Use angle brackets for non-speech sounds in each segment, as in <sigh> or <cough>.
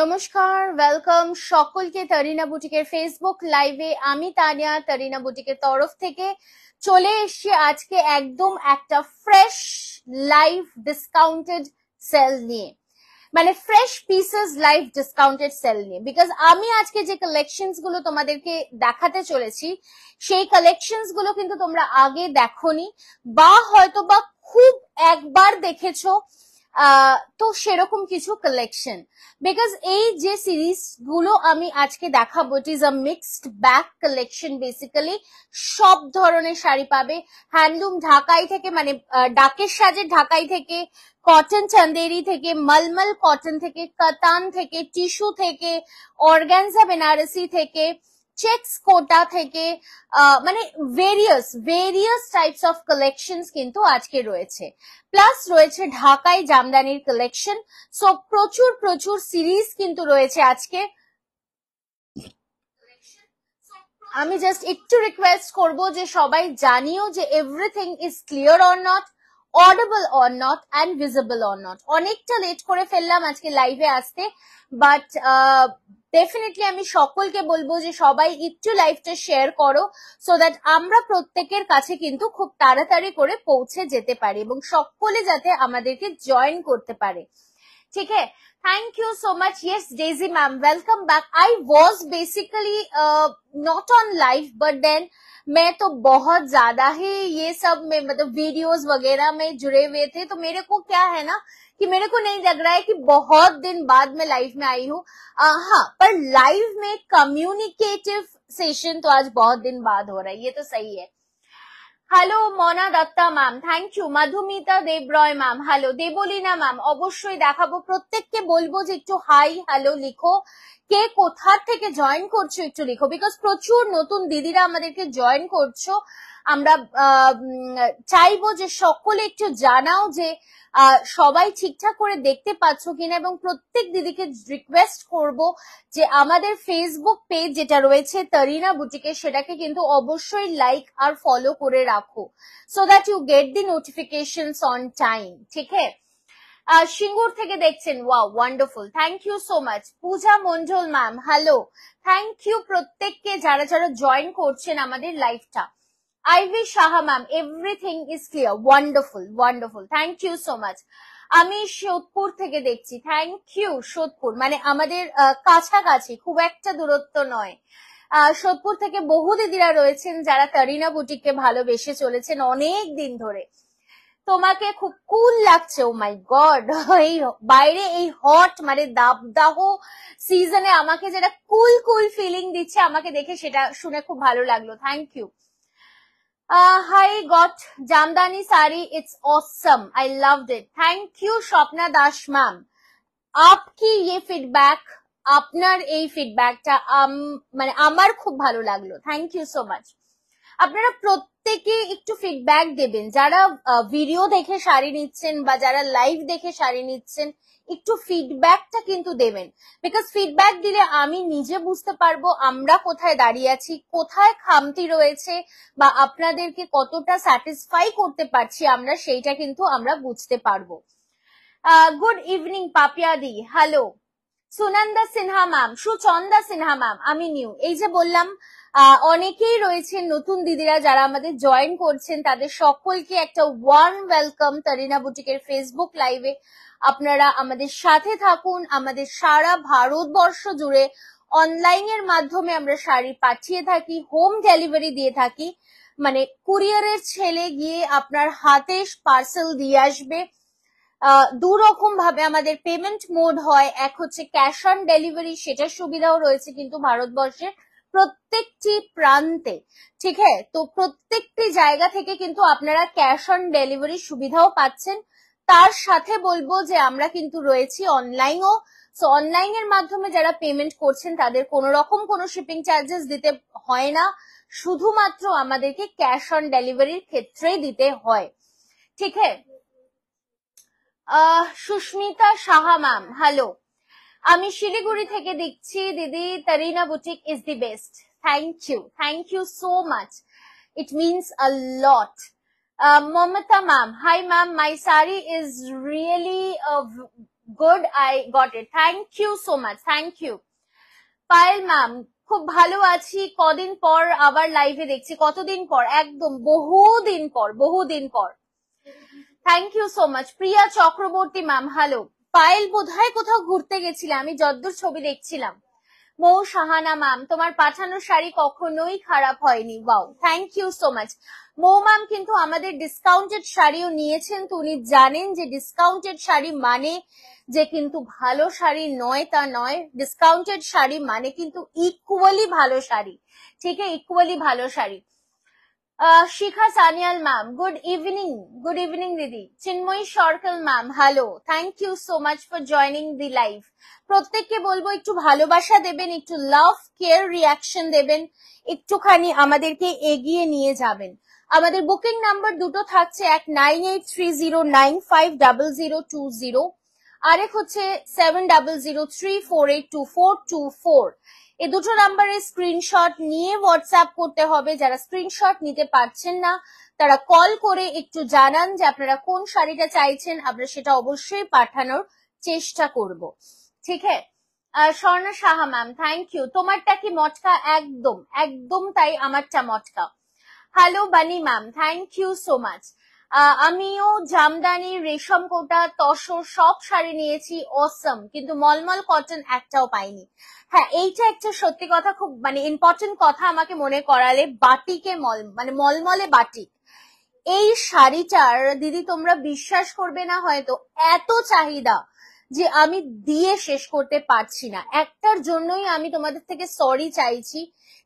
নমস্কার ওয়েলকাম সকলকে তারিনা বুটিকের ফেসবুক লাইভে আমি তানিয়া তারিনা বুটিকের তরফ থেকে চলে এসছি আজকে একদম একটা ফ্রেশ লাইভ ডিসকাউন্টেড সেল নিয়ে মানে fresh pieces live discounted sale নিয়ে বিকজ আমি আজকে যে কালেকশনস গুলো তোমাদেরকে দেখাতে চলেছি সেই কালেকশনস গুলো কিন্তু তোমরা আগে দেখোনি বা হয়তো বা খুব একবার দেখেছো তো সেরকম কিছু কালেকশন বিকজ এই যে সিরিজ গুলো আমি আজকে দেখাবো it is a mixed bag collection basically সব ধরনের শাড়ি পাবে হ্যান্ডলুম ঢাকাই থেকে মানে ডাকের সাজে ঢাকাই থেকে কটন চান্দেরি থেকে মলমল কটন থেকে কাতান থেকে টিস্যু থেকে অর্গানজা বেনারসি থেকে আহ চেকস কোটা থেকে মানে various various types of collections কিন্তু আজকে রয়েছে প্লাস রয়েছে ঢাকায় জামদানির কালেকশন সো প্রচুর প্রচুর সিরিজ কিন্তু রয়েছে আজকে আমি জাস্ট একটু রিকোয়েস্ট করব যে সবাই জানিও যে everything is clear or not audible or not and visible or not অনেকটা লেট করে ফেললাম আজকে লাইভে আসতে বাট ডেফিনেটলি uh, আমি সকলকে বলবো যে সবাই একটু লাইভটা শেয়ার করো সো দ্যাট আমরা প্রত্যেকের কাছে কিন্তু খুব তাড়াতাড়ি করে পৌঁছে যেতে পারি এবং সকলে যাতে আমাদেরকে জয়েন করতে পারে ठीक है thank you so much yes Daisy ma'am welcome back I was basically not on life but then मैं तो बहुत ज्यादा ही ये सब में मतलब वीडियोस वगैरह में जुड़े हुए थे तो मेरे को क्या है ना कि मेरे को नहीं लग रहा है कि बहुत दिन बाद मैं लाइव में आई हूँ हाँ पर लाइव में कम्युनिकेटिव सेशन तो आज बहुत दिन बाद हो रहा है ये तो सही है hello Mona Datta ma'am thank you Madhumita Deb Roy ma'am hello Debleena ma'am অবশ্যই দেখাবো প্রত্যেককে বলবো যে একটু হাই হ্যালো লিখো কে কোথার থেকে জয়েন করছো একটু লিখো বিকজ প্রচুর নতুন দিদিরা আমাদেরকে জয়েন করছো আমরা চাইবো যে সকলে একটু জানাও যে সবাই ঠিকঠাক করে দেখতে পাচ্ছ কিনা এবং প্রত্যেক দিদিকে রিকোয়েস্ট করব যে আমাদের ফেসবুক পেজ যেটা রয়েছে তরিনা বুটিকে সেটাকে কিন্তু অবশ্যই লাইক আর ফলো করে রাখো so that you get the notification on time ঠিক আছে সিঙ্গুর থেকে দেখছেন ওয়া wonderful thank you so much Puja Mondal ma'am hello thank you প্রত্যেককে যারা যারা জয়েন করছেন আমাদের লাইফটা Ivy Saha ma'am everything is clear wonderful wonderful thank you so much আমি সোদপুর থেকে দেখছি থ্যাংক ইউ সোদপুর মানে আমাদের কাছাকাছি খুব একটা দূরত্ব নয় সোদপুর থেকে বহু দিদিরা রয়েছেন যারা তারিনা বুটিককে ভালোবেসে চলেছেন অনেক দিন ধরে তোমাকে খুব কুল লাগছে ও মাই গড এই বাইরে এই হট মানে দাবদাহ সিজনে আমাকে যেটা কুল কুল ফিলিং দিচ্ছে আমাকে দেখে সেটা শুনে খুব ভালো লাগলো thank you hi got jamdani sari it's awesome I love it thank you Swapna Das ma'am আপ কি ইয়ে ফিডব্যাক আপনার এই ফিডব্যাকটা মানে আমার খুব ভালো লাগলো থ্যাংক ইউ সো মাচ আপনারা প্রত্যেক প্রত্যেকে একটু ফিডব্যাক দেবেন যারা ভিডিও দেখে শাড়ি নিচ্ছেন বা যারা লাইভ দেখে শাড়ি নিচ্ছেন একটু ফিডব্যাকটা কিন্তু দেবেন বিকজ ফিডব্যাক দিলে আমি নিজে বুঝতে পারবো আমরা কোথায় দাঁড়িয়ে আছি কোথায় খামতি রয়েছে বা আপনাদেরকে কতটা স্যাটিসফাই করতে পারছি আমরা সেইটা কিন্তু আমরা বুঝতে পারবো গুড ইভিনিং পাপিয়াদি hello Sunanda Sinha ma'am Suchanda Sinha ma'am আমি নিউ এই যে বললাম অনেকেই রয়েছেন নতুন দিদিরা যারা আমাদের জয়েন করছেন তাদের সকলকে একটা ওয়ার্ম ওয়েলকাম তারিনা বুটিকের ফেসবুক লাইভে আপনারা আমাদের সাথে থাকুন আমাদের সারা ভারতবর্ষ জুড়ে অনলাইন এর মাধ্যমে আমরা শাড়ি পাঠিয়ে থাকি হোম ডেলিভারি দিয়ে থাকি মানে কুরিয়ারের ছেলে গিয়ে আপনার হাতে পার্সেল দিয়ে আসবে দু রকম ভাবে আমাদের পেমেন্ট মোড হয় এক হচ্ছে ক্যাশ অন ডেলিভারি সেটার সুবিধাও রয়েছে কিন্তু ভারতবর্ষের প্রত্যেকটি প্রান্তে ঠিক হ্যাঁ তো প্রত্যেকটি জায়গা থেকে কিন্তু আপনারা ক্যাশ অন ডেলিভারি সুবিধাও পাচ্ছেন তার সাথে বলবো যে আমরা কিন্তু রয়েছি অনলাইনও সো অনলাইন এর মাধ্যমে যারা পেমেন্ট করছেন তাদের কোনো রকম কোনো শিপিং চার্জেস দিতে হয় না শুধুমাত্র আমাদেরকে ক্যাশ অন ডেলিভারির ক্ষেত্রে দিতে হয় ঠিক হ্যাঁ সুস্মিতা সাহা ম্যাম হ্যালো আমি শিলিগুড়ি থেকে দেখছি দিদি Tarina boutique is the best thank you thank you so much it means a lot Mamata ma'am hi ma'am my sari is really good I got it thank you so much thank you Payel ma'am খুব ভালো আছি কদিন পর আবার লাইভে দেখছি কতদিন পর একদম বহুদিন পর বহুদিন পর thank you so much Priya Chakraborty ma'am hello Payel বোধহয় কোথাও ঘুরতে গেছিলে আমি যদ্দূর ছবি দেখছিলাম মৌ সাহানা ম্যাম তোমার পাঠানো শাড়ি কখনোই খারাপ হয়নি wow thank you so much Mou ma'am কিন্তু আমাদের ডিসকাউন্টেড শাড়িও নিয়েছেন তো উনি জানেন যে ডিসকাউন্টেড শাড়ি মানে যে কিন্তু ভালো শাড়ি নয় তা নয় ডিসকাউন্টেড শাড়ি মানে কিন্তু ইকুয়ালি ভালো শাড়ি ঠিক আছে ইকুয়ালি ভালো sari Shikha Sanyal ma'am good evening good evening দিদি Chinmoyee Sarkar ma'am hello thank you so much for joining the live প্রত্যেককে বলবো একটু ভালোবাসা দেবেন একটু লাভ কেয়ার রিয়াকশন দেবেন একটুখানি আমাদেরকে এগিয়ে নিয়ে যাবেন আমাদের বুকিং নাম্বার দুটো থাকছে এক nine eight three zero nine five double zero two zero আরেক হচ্ছে seven double zero three four eight two four two four এই দুটো নাম্বারের স্ক্রিনশট নিয়ে হোয়াটসঅ্যাপ করতে হবে যারা স্ক্রিনশট নিতে পারছেন না তারা কল করে একটু জানান যে আপনারা কোন শাড়িটা চাইছেন আমরা সেটা অবশ্যই পাঠানোর চেষ্টা করব ঠিক হ্যাঁ স্বর্ণ সাহা ম্যাম থ্যাংক ইউ তোমারটা কি মটকা একদম একদম তাই আমারটা matka hello Bani ma'am thank you so much আমিও জামদানি রেশম কোটা তসর সব শাড়ি নিয়েছি অসম কিন্তু মলমল কটন একটাও পাইনি হ্যাঁ এইটা একটা সত্যি কথা খুব মানে ইম্পর্টেন্ট কথা আমাকে মনে করালে বাটিকে মল মানে মলমলে বাটিক এই শাড়িটার দিদি তোমরা বিশ্বাস করবে না হয়তো এত চাহিদা যে আমি দিয়ে শেষ করতে পারছি না একটার জন্যই আমি তোমাদের থেকে সরি চাইছি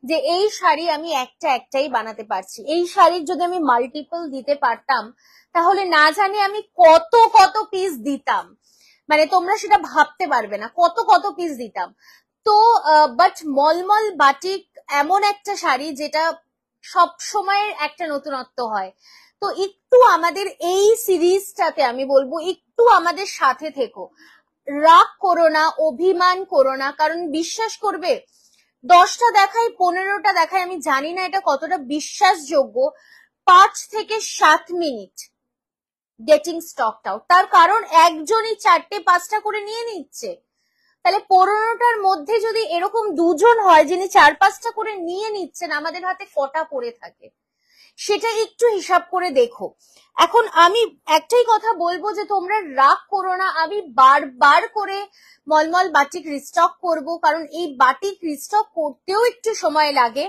যে এই শাড়ি আমি একটা একটাই বানাতে পারছি এই শাড়ির যদি আমি মাল্টিপল দিতে পারতাম তাহলে না জানি আমি কত কত পিস দিতাম মানে তোমরা সেটা ভাবতে পারবে না কত কত পিস দিতাম তো বাট মলমল বাটিক এমন একটা শাড়ি যেটা সব সময়ের একটা নতুনত্ব হয় তো একটু আমাদের এই সিরিজটাতে আমি বলবো একটু আমাদের সাথে থেকো রাগ করো না অভিমান করো না কারণ বিশ্বাস করবে দশটা দেখায় পনেরোটা দেখায় আমি জানি না এটা কতটা বিশ্বাসযোগ্য পাঁচ থেকে সাত মিনিট ডেটিং স্টকটাও তার কারণ একজনই চারটে পাঁচটা করে নিয়ে নিচ্ছে তাহলে পনেরোটার মধ্যে যদি এরকম দুজন হয় যিনি চার পাঁচটা করে নিয়ে নিচ্ছেন আমাদের হাতে কটা পড়ে থাকে সেটা একটু হিসাব করে দেখো এখন আমি একটাই কথা বলবো যে তোমরা রাগ করো না আমি বারবার করে মলমল বাটিক রিস্টক করব কারণ এই বাটিক রিস্টক করতেও একটু সময় লাগে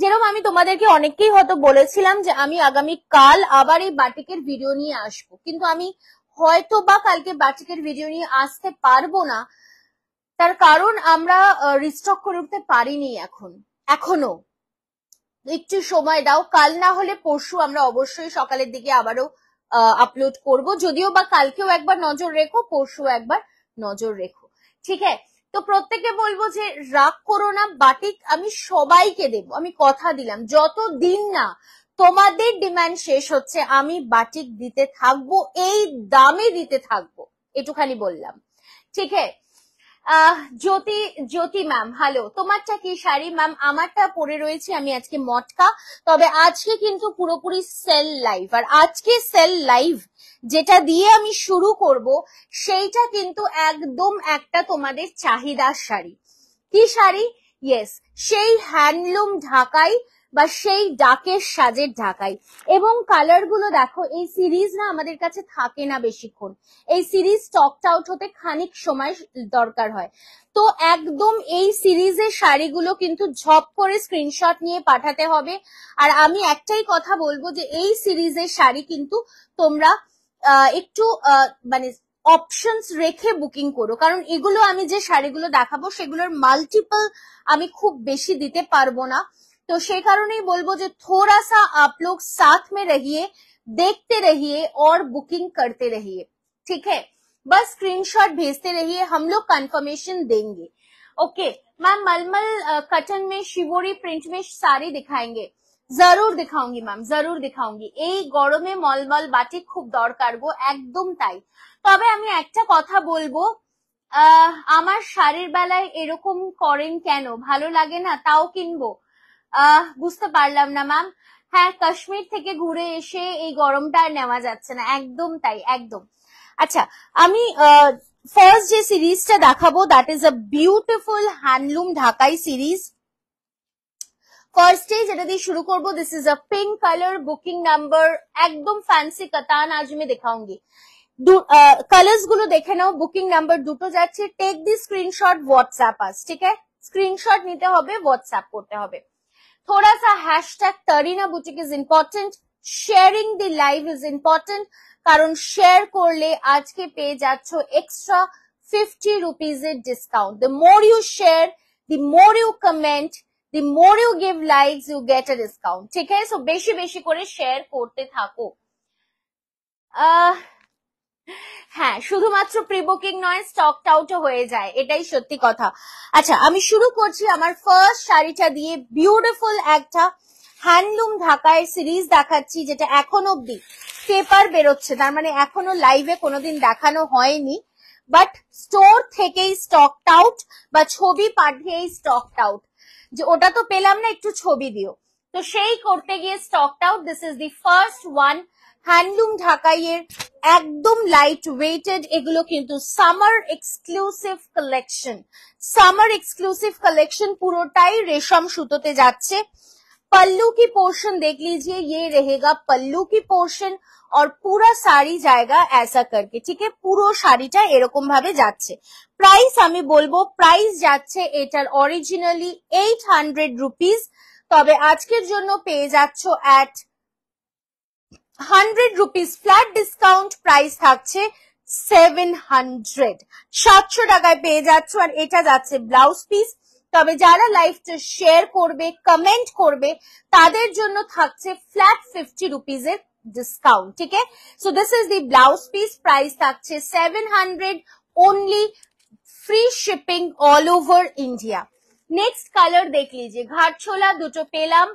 যেরকম আমি তোমাদেরকে অনেককেই হয়তো বলেছিলাম যে আমি আগামী কাল আবার এই বাটিকের ভিডিও নিয়ে আসব কিন্তু আমি হয়তো বা কালকে বাটিকের ভিডিও নিয়ে আসতে পারবো না তার কারণ আমরা রিস্টক করে উঠতে পারিনি এখন এখনো একটু সময় দাও কাল না হলে পরশু আমরা অবশ্যই সকালের দিকে আবারও আপলোড করব যদিও বা কালকেও একবার নজর রেখো পরশু একবার নজর রেখো ঠিক আছে তো প্রত্যেকে বলবো যে রাগ করো না বাটিক আমি সবাইকে দেব আমি কথা দিলাম যত দিন না তোমাদের ডিমান্ড শেষ হচ্ছে আমি বাটিক দিতে থাকবো এই দামে দিতে থাকবো এটুখানি বললাম ঠিক আছে জ্যোতি জ্যোতি ম্যাম হ্যালো তোমারটা কি শাড়ি ম্যাম আমারটা পরে রয়েছে আমি আজকে মটকা তবে আজকে কিন্তু পুরোপুরি সেল লাইভ আর আজকে সেল লাইভ যেটা দিয়ে আমি শুরু করব সেইটা কিন্তু একদম একটা তোমাদের চাহিদার শাড়ি কি শাড়ি ইয়েস সেই হ্যান্ডলুম ঢাকাই বা সেই ডাকের সাজের ঢাকাই এবং কালার গুলো দেখো এই সিরিজ না আমাদের কাছে থাকে না বেশিক্ষণ এই সিরিজ স্টকড আউট হতে খানিক সময় দরকার হয় তো একদম এই সিরিজের শাড়িগুলো কিন্তু ঝপ করে স্ক্রিনশট নিয়ে পাঠাতে হবে আর আমি একটাই কথা বলবো যে এই সিরিজের শাড়ি কিন্তু তোমরা একটু মানে অপশনস রেখে বুকিং করো কারণ এগুলো আমি যে শাড়িগুলো দেখাবো সেগুলোর মাল্টিপল আমি খুব বেশি দিতে পারবো না तो से कारण बोलो जो थोड़ा सा आप लोग साथ में रहिए देखते रहिए और बुकिंग करते रहिए ठीक है बस स्क्रीनशॉट भेजते रहिए हम लोग कंफर्मेशन देंगे ओके मैम मलमल कटन में शिवोरी प्रिंट में सारी दिखाएंगे জরুর দেখাউঙ্গি ম্যাম জরুর দেখাউঙ্গি এই গরমে মলমল বাটিক খুব দরকার গো একদম তাই তবে আমি একটা কথা বলবো আমার শাড়ির বেলায় এরকম করেন কেন ভালো লাগে না তাও কিনবো আহ বুঝতে পারলাম না ম্যাম হ্যাঁ কাশ্মীর থেকে ঘুরে এসে এই গরমটা আর নেওয়া যাচ্ছে না একদম তাই একদম আচ্ছা আমি ফার্স্ট যে সিরিজটা দেখাবো that is a beautiful handloom Dhakai series ফার্স্টে যেটা দিয়ে শুরু করবো this is a pink colour booking number একদম ফ্যান্সি কাতান আজ আমি দেখাউঙ্গি কালার্স গুলো দেখে নাও বুকিং নাম্বার দুটো যাচ্ছে take the screenshot WhatsApp us ঠিক আছে স্ক্রিনশট নিতে হবে হোয়াটসঅ্যাপ করতে হবে थोड़ा सा hashtag Tarina boutique is important sharing the live is important কারণ শেয়ার করলে আজকে পেয়ে যাচ্ছ এক্সট্রা ফিফটি রুপিজ এর discount the more you share the more you comment the more you give likes you get a discount ঠিক আছে so বেশি বেশি করে শেয়ার করতে থাকো আহ হ্যাঁ শুধুমাত্র প্রি বুকিং নয় স্টক আউটও হয়ে যায় এটাই সত্যি কথা আচ্ছা আমি শুরু করছি আমার ফার্স্ট শাড়িটা দিয়ে বিউটিফুল একটা হ্যান্ডলুম ঢাকায় সিরিজ দেখাচ্ছি যেটা এখন অব্দি পেপার বেরোচ্ছে তার মানে এখনো লাইভে কোনোদিন দেখানো হয়নি বাট স্টোর থেকেই স্টক আউট বা ছবি পাঠিয়েই স্টক আউট যে ওটা তো পেলাম না একটু ছবি দিও তো সেই করতে গিয়ে stock out this is the first one handloom ঢাকাইয়ের একদম লাইট ওয়েটেড এগুলো কিন্তু summer exclusive collection summer exclusive collection পুরোটাই রেশম সুতোতে যাচ্ছে পল্লু কি পোর্শন देख लीजिए ये रहेगा পল্লু কি পোর্শন আর পুরা সারি जाएगा এসা করকে ঠিক পুরো শাড়িটা এরকম ভাবে যাচ্ছে প্রাইস আমি বলবো প্রাইস যাচ্ছে এটার অরিজিনালি এইট হান্ড্রেড রুপিস তবে আজকের জন্য পেয়ে যাচ্ছ at hundred rupees flat discount price থাকছে সেভেন হান্ড্রেড সাতশো টাকায় পেয়ে যাচ্ছ আর এটা যাচ্ছে ব্লাউজ পিস তবে যারা লাইফটা শেয়ার করবে কমেন্ট করবে তাদের জন্য থাকছে ফ্ল্যাট ফিফটি রুপিজের ডিসকাউন্ট ঠিক আছে so this is the blouse piece price থাকছে seven hundred only free shipping all over India next colour দেখ লিজিয়ে ঘাটছোলা দুটো পেলাম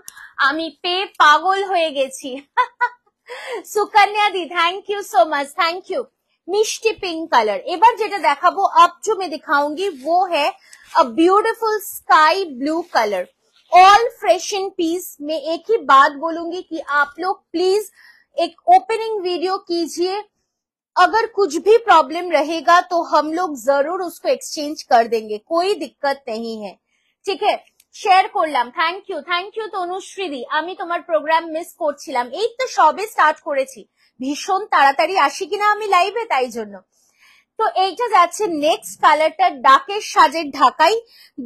আমি পেয়ে পাগল হয়ে গেছি <laughs> Sukanya di thank you so much thank you misty pink colour एक बार এবার देखा वो আপ जो मैं दिखाऊंगी वो है a beautiful sky blue colour all fresh in piece मैं एक ही बात बोलूंगी कि आप लोग प्लीज एक ओपनिंग वीडियो कीजिए अगर कुछ भी प्रॉब्लम रहेगा तो हम लोग जरूर उसको एक्सचेंज कर देंगे कोई दिक्कत नहीं है ठीक है শেয়ার করলাম থ্যাংক ইউ থ্যাংক ইউ তনুশ্রীদি আমি তোমার প্রোগ্রাম মিস করছিলাম এই তো সবে স্টার্ট করেছি ভীষণ তাড়াতাড়ি আসি কিনা আমি লাইভে তাই জন্য তো এইটা যাচ্ছে নেক্সট কালারটা ডাকের সাজের ঢাকাই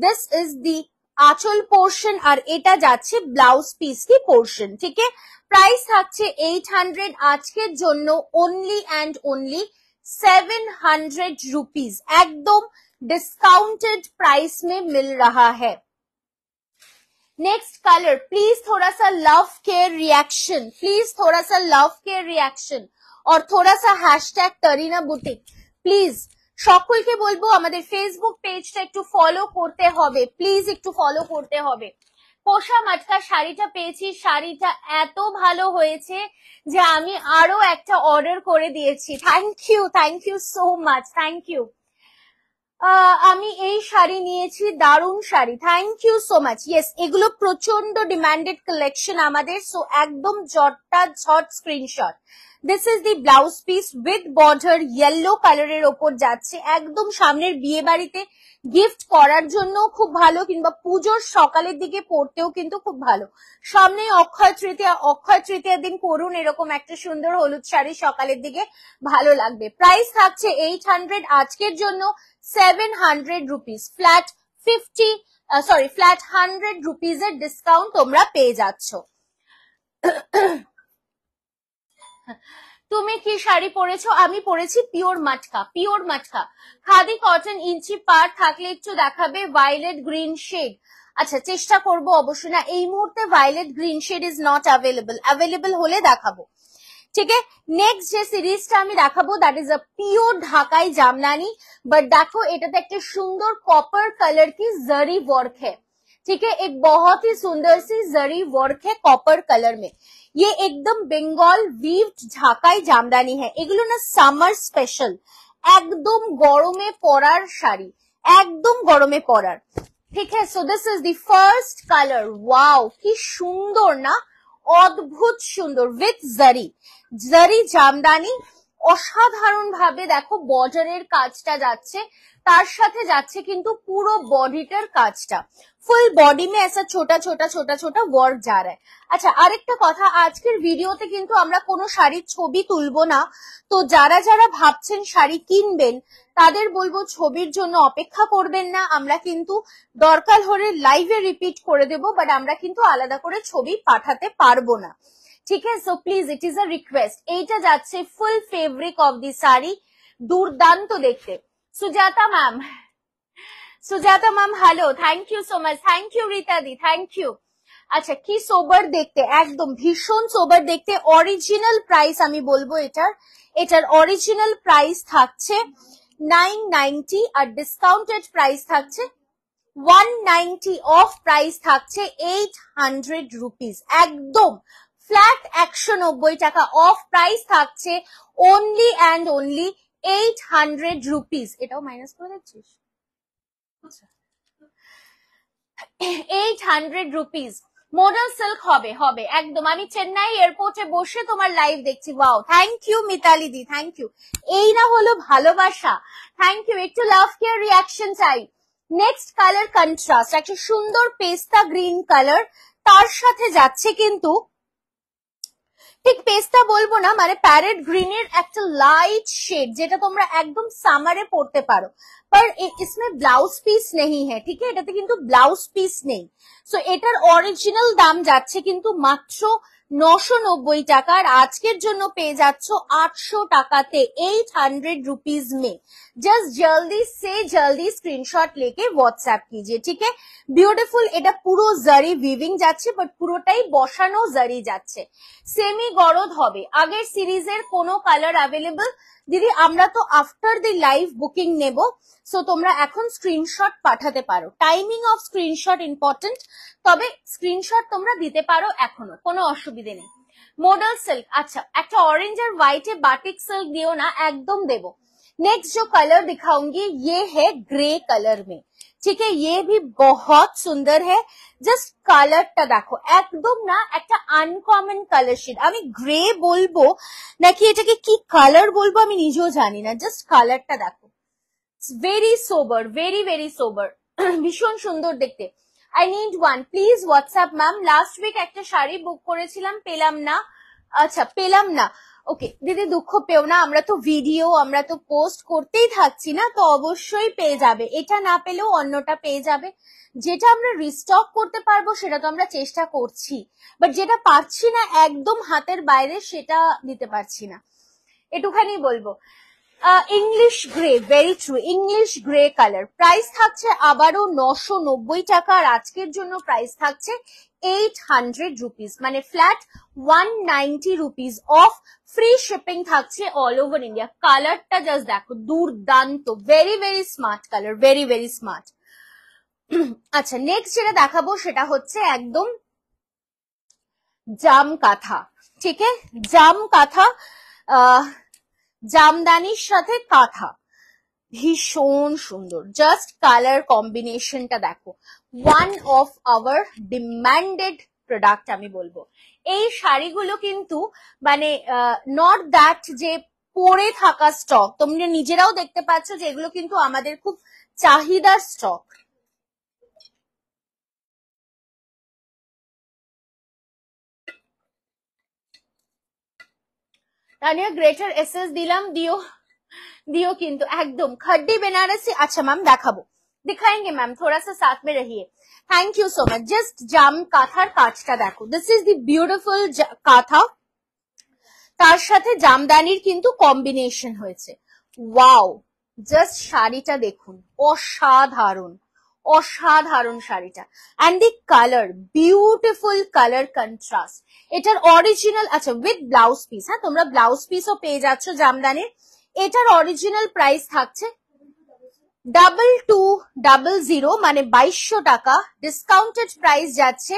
দিস ইজ দি আচল পোর্শন আর এটা যাচ্ছে ব্লাউজ পিস কি পোর্শন ঠিক প্রাইস থাকছে এইট হান্ড্রেড আজকের জন্য only and only seven hundred rupees একদম ডিসকাউন্টেড প্রাইস মে মিল রাহা হ্যাঁ नेक्स्ट कलर प्लीज थोड़ा सा लव के रिएक्शन प्लीज थोड़ा सा लव के रिएक्शन और थोड़ा सा हैशटैग टरिना बुटीक প্লিজ সকলকে বলবো আমাদের ফেসবুক পেজটা একটু ফলো করতে হবে প্লিজ একটু ফলো করতে হবে পোষা মাটকা শাড়িটা পেয়েছি শাড়িটা এত ভালো হয়েছে যে আমি আরো একটা অর্ডার করে দিয়েছি thank you thank you so much thank you আমি এই শাড়ি নিয়েছি দারুন sari thank you so much yes এগুলো প্রচন্ড ডিমান্ডেড কালেকশন আমাদের সো একদম জটটা ঝট screenshot this is the blouse piece with border yellow কালারের ওপর যাচ্ছে একদম সামনের বিয়ে বাড়িতে গিফট করার জন্য খুব ভালো কিংবা পুজোর সকালের দিকে পড়তেও কিন্তু খুব ভালো সামনে অক্ষয় তৃতীয়া অক্ষয় তৃতীয়া দিন করুন এরকম একটা সুন্দর হলুদ শাড়ি সকালের দিকে ভালো লাগবে প্রাইস থাকছে এইট হান্ড্রেড আজকের জন্য seven hundred rupees flat fifty sorry flat hundred rupees এর ডিসকাউন্ট তোমরা পেয়ে যাচ্ছ তুমি কি শাড়ি পরেছো আমি পরেছি pure matka pure matka khadi cotton ইঞ্চি পার থাকলে একটু দেখাবে ভায়োলেট গ্রিন শেড আচ্ছা চেষ্টা করব অবশ্যই না এই মুহূর্তে violet green shade is not available available হলে দেখাবো ঠিক আছে নেক্সট যে সিরিজটা আমি দেখাবো দ্যাট ইজ আ পিওর ঢাকাই জামদানি বাট দেখো এটাতে একটা সুন্দর কপার কালার কি জারি ওয়ার্ক হ্যাঁ ठीक है एक बहुत ही सुंदर सी जरी वर्क है कॉपर कलर में ये एकदम बेंगल वीव्ड झाकाई जामदानी है एगुलो ना सामर स्पेशल एकदम गरमे पड़ार शाड़ी एकदम गरमे पड़ार ठीक है so this is first colour wow की सुंदर ना अद्भुत सुंदर विथ जरी जरी जामदानी অসাধারণ ভাবে দেখো বর্ডারের কাজটা যাচ্ছে তার সাথে যাচ্ছে কিন্তু পুরো বডিটার কাজটা ফুল বডি মে এসা ছোট ছোট ছোট ছোট ওয়ার্ক যা रहा আচ্ছা আরেকটা কথা আজকের ভিডিওতে কিন্তু আমরা কোনো শাড়ির ছবি তুলবো না তো যারা যারা ভাবছেন শাড়ি কিনবেন তাদের বলবো ছবির জন্য অপেক্ষা করবেন না আমরা কিন্তু দরকার হলে লাইভে রিপিট করে দেব বাট আমরা কিন্তু আলাদা করে ছবি পাঠাতে পারবো না ঠিক আছে so please it is a request এইটা যাচ্ছে full fabric of the sari দুর্দান্ত দেখতে Sujata ma'am Sujata ma'am hello thank you so much thank you রীতাদি থ্যাংক ইউ আচ্ছা কি সোবার দেখতে একদম ভীষণ সোবার দেখতে অরিজিনাল প্রাইস আমি বলবো এটার এটার অরিজিনাল প্রাইস থাকছে নাইন নাইনটি আর ডিসকাউন্টেড প্রাইস থাকছে ওয়ান নাইনটি অফ প্রাইস থাকছে এইট হান্ড্রেড রুপিস একদম ফ্ল্যাট একশো নব্বই টাকা অফ প্রাইস থাকছে only and only eight hundred rupees এটাও মাইনাস করে দিচ্ছিস eight hundred rupees model silk হবে হবে একদম আমি চেন্নাই এয়ারপোর্টে বসে তোমার লাইভ দেখছি wow thank you Mitali di thank you এই না হলো ভালোবাসা থ্যাংক ইউ একটু লাভ কেয়ার রিয়াকশন চাই নেক্সট কালার কন্ট্রাস্ট একটা সুন্দর পেস্তা গ্রিন কালার তার সাথে যাচ্ছে কিন্তু ঠিক পেস্তা বলবো না মানে প্যারেট এর একটা লাইট শেড যেটা তোমরা একদম সামারে পড়তে পারো পর ব্লাউজ পিস নেই হ্যাঁ ঠিক আছে এটাতে কিন্তু ব্লাউজ পিস নেই সো এটার অরিজিনাল দাম যাচ্ছে কিন্তু মাত্র নশো নব্বই টাকার আজকের জন্য পেয়ে যাচ্ছ আটশো টাকাতে এইট হান্ড্রেড রুপিজ মে জাস্ট জলদি সে জলদি স্ক্রিনশট লেকে হোয়াটসঅ্যাপ কিজিয়ে ঠিক আছে বিউটিফুল এটা পুরো জারি ভিভিং যাচ্ছে বাট পুরোটাই বসানো জারি যাচ্ছে সেমি গরদ হবে আগের সিরিজের কোনো কালার অ্যাভেলেবল দিদি আমরা তো আফটার দি লাইভ বুকিং নেব সো তোমরা এখন স্ক্রিনশট পাঠাতে পারো টাইমিং অফ স্ক্রিনশট ইম্পর্টেন্ট তবে স্ক্রিনশট তোমরা দিতে পারো এখনো কোনো অসুবিধা দে নে মডেল সিল্ক আচ্ছা একটা অরেঞ্জ আর হোয়াইটে বাটিক সিল্ক দিও না একদম দেব नेक्स्ट যে কালার দেখাবো কি এই হে গ্রে কালার মে ঠিক হে এই ইয়ে ভি বহুত সুন্দর হে जस्ट कलर টা দেখো একদম না একটা আনকমন কালার শেড আমি গ্রে বলবো না কি এটাকে কি কালার বলবো আমি নিজেও জানি না जस्ट कलर টা দেখো it's very sober very very sober ভীষণ সুন্দর দেখতে I need one please WhatsApp ma'am last week একটা শাড়ি বুক করেছিলাম পেলাম না আচ্ছা পেলাম না ওকে দিদি দুঃখ পেও না আমরা তো ভিডিও আমরা তো পোস্ট করতেই থাকছি না তো অবশ্যই পেয়ে যাবে এটা না পেলেও অন্যটা পেয়ে যাবে যেটা আমরা রিস্টক করতে পারবো সেটা তো আমরা চেষ্টা করছি বাট যেটা পারছি না একদম হাতের বাইরে সেটা দিতে পারছি না এটুখানি বলবো English grey very true English grey colour price থাকছে আবারও নশো নব্বই টাকা আর আজকের জন্য প্রাইস থাকছে এইট হান্ড্রেড রুপিস মানে flat one ninety rupees off free shipping থাকছে অল ওভার ইন্ডিয়া কালারটা জাস্ট দেখো দুর্দান্ত very very smart colour very very smart আচ্ছা নেক্সট যেটা দেখাবো সেটা হচ্ছে একদম জাম কাঁথা ঠিক আছে জাম কাঁথা জামদানির সাথে কাঁথা ভীষণ সুন্দর জাস্ট কালার কম্বিনেশনটা দেখো one of our demanded product আমি বলবো এই শাড়িগুলো কিন্তু মানে নট দ্যাট যে পরে থাকা স্টক তোমরা নিজেরাও দেখতে পাচ্ছ যে এগুলো কিন্তু আমাদের খুব চাহিদার স্টক তানিয়া গ্রেটার এস দিলাম দিও দিও কিন্তু একদম খড্ডি বেনারসি আচ্ছা ম্যাম দেখাবো दिखाएंगे ম্যাম थोड़ा সা সাথ মে রহিয়ে thank you so much just জাম কাথার কাজটা দেখো দিস ইজ দি বিউটিফুল কাথা তার সাথে জামদানির কিন্তু কম্বিনেশন হয়েছে ওয়াও জাস্ট শাড়িটা দেখুন অসাধারণ অসাধারণ শাড়িটা and the colour beautiful colour contrast এটার অরিজিনাল আচ্ছা উইথ ব্লাউজ পিস হ্যাঁ তোমরা ব্লাউজ পিসও পেয়ে যাচ্ছ জামদানির এটার অরিজিনাল প্রাইস থাকছে ডাবল টু ডাবল জিরো মানে বাইশশো টাকা ডিসকাউন্টেড প্রাইস যাচ্ছে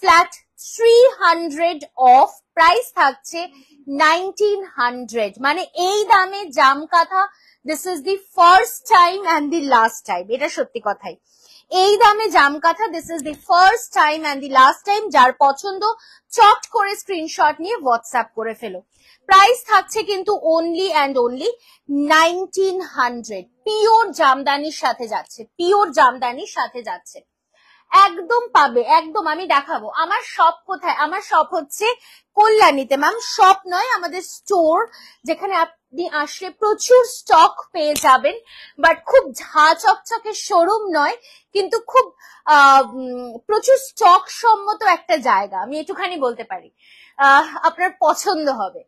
flat three hundred off price থাকছে নাইনটিন হান্ড্রেড মানে এই দামে জাম কাঁথা this is the first time and the last time এটা সত্যি কথাই এই দামে জাম কাঁথা this is the first time and the last time যার পছন্দ চট করে স্ক্রিনশট নিয়ে হোয়াটসঅ্যাপ করে ফেলো প্রাইস থাকছে কিন্তু only and only nineteen hundred pure জামদানির সাথে যাচ্ছে পিওর জামদানির সাথে যাচ্ছে একদম পাবে একদম আমি দেখাবো আমার শপ কোথায় আমার শপ হচ্ছে কল্যাণীতে ম্যাম শপ নয় আমাদের স্টোর যেখানে আপনি আসলে প্রচুর স্টক পেয়ে যাবেন বাট খুব ঝা চকচকে শোরুম নয় কিন্তু খুব প্রচুর স্টক সম্মত একটা জায়গা আমি একটুখানি বলতে পারি আপনার পছন্দ হবে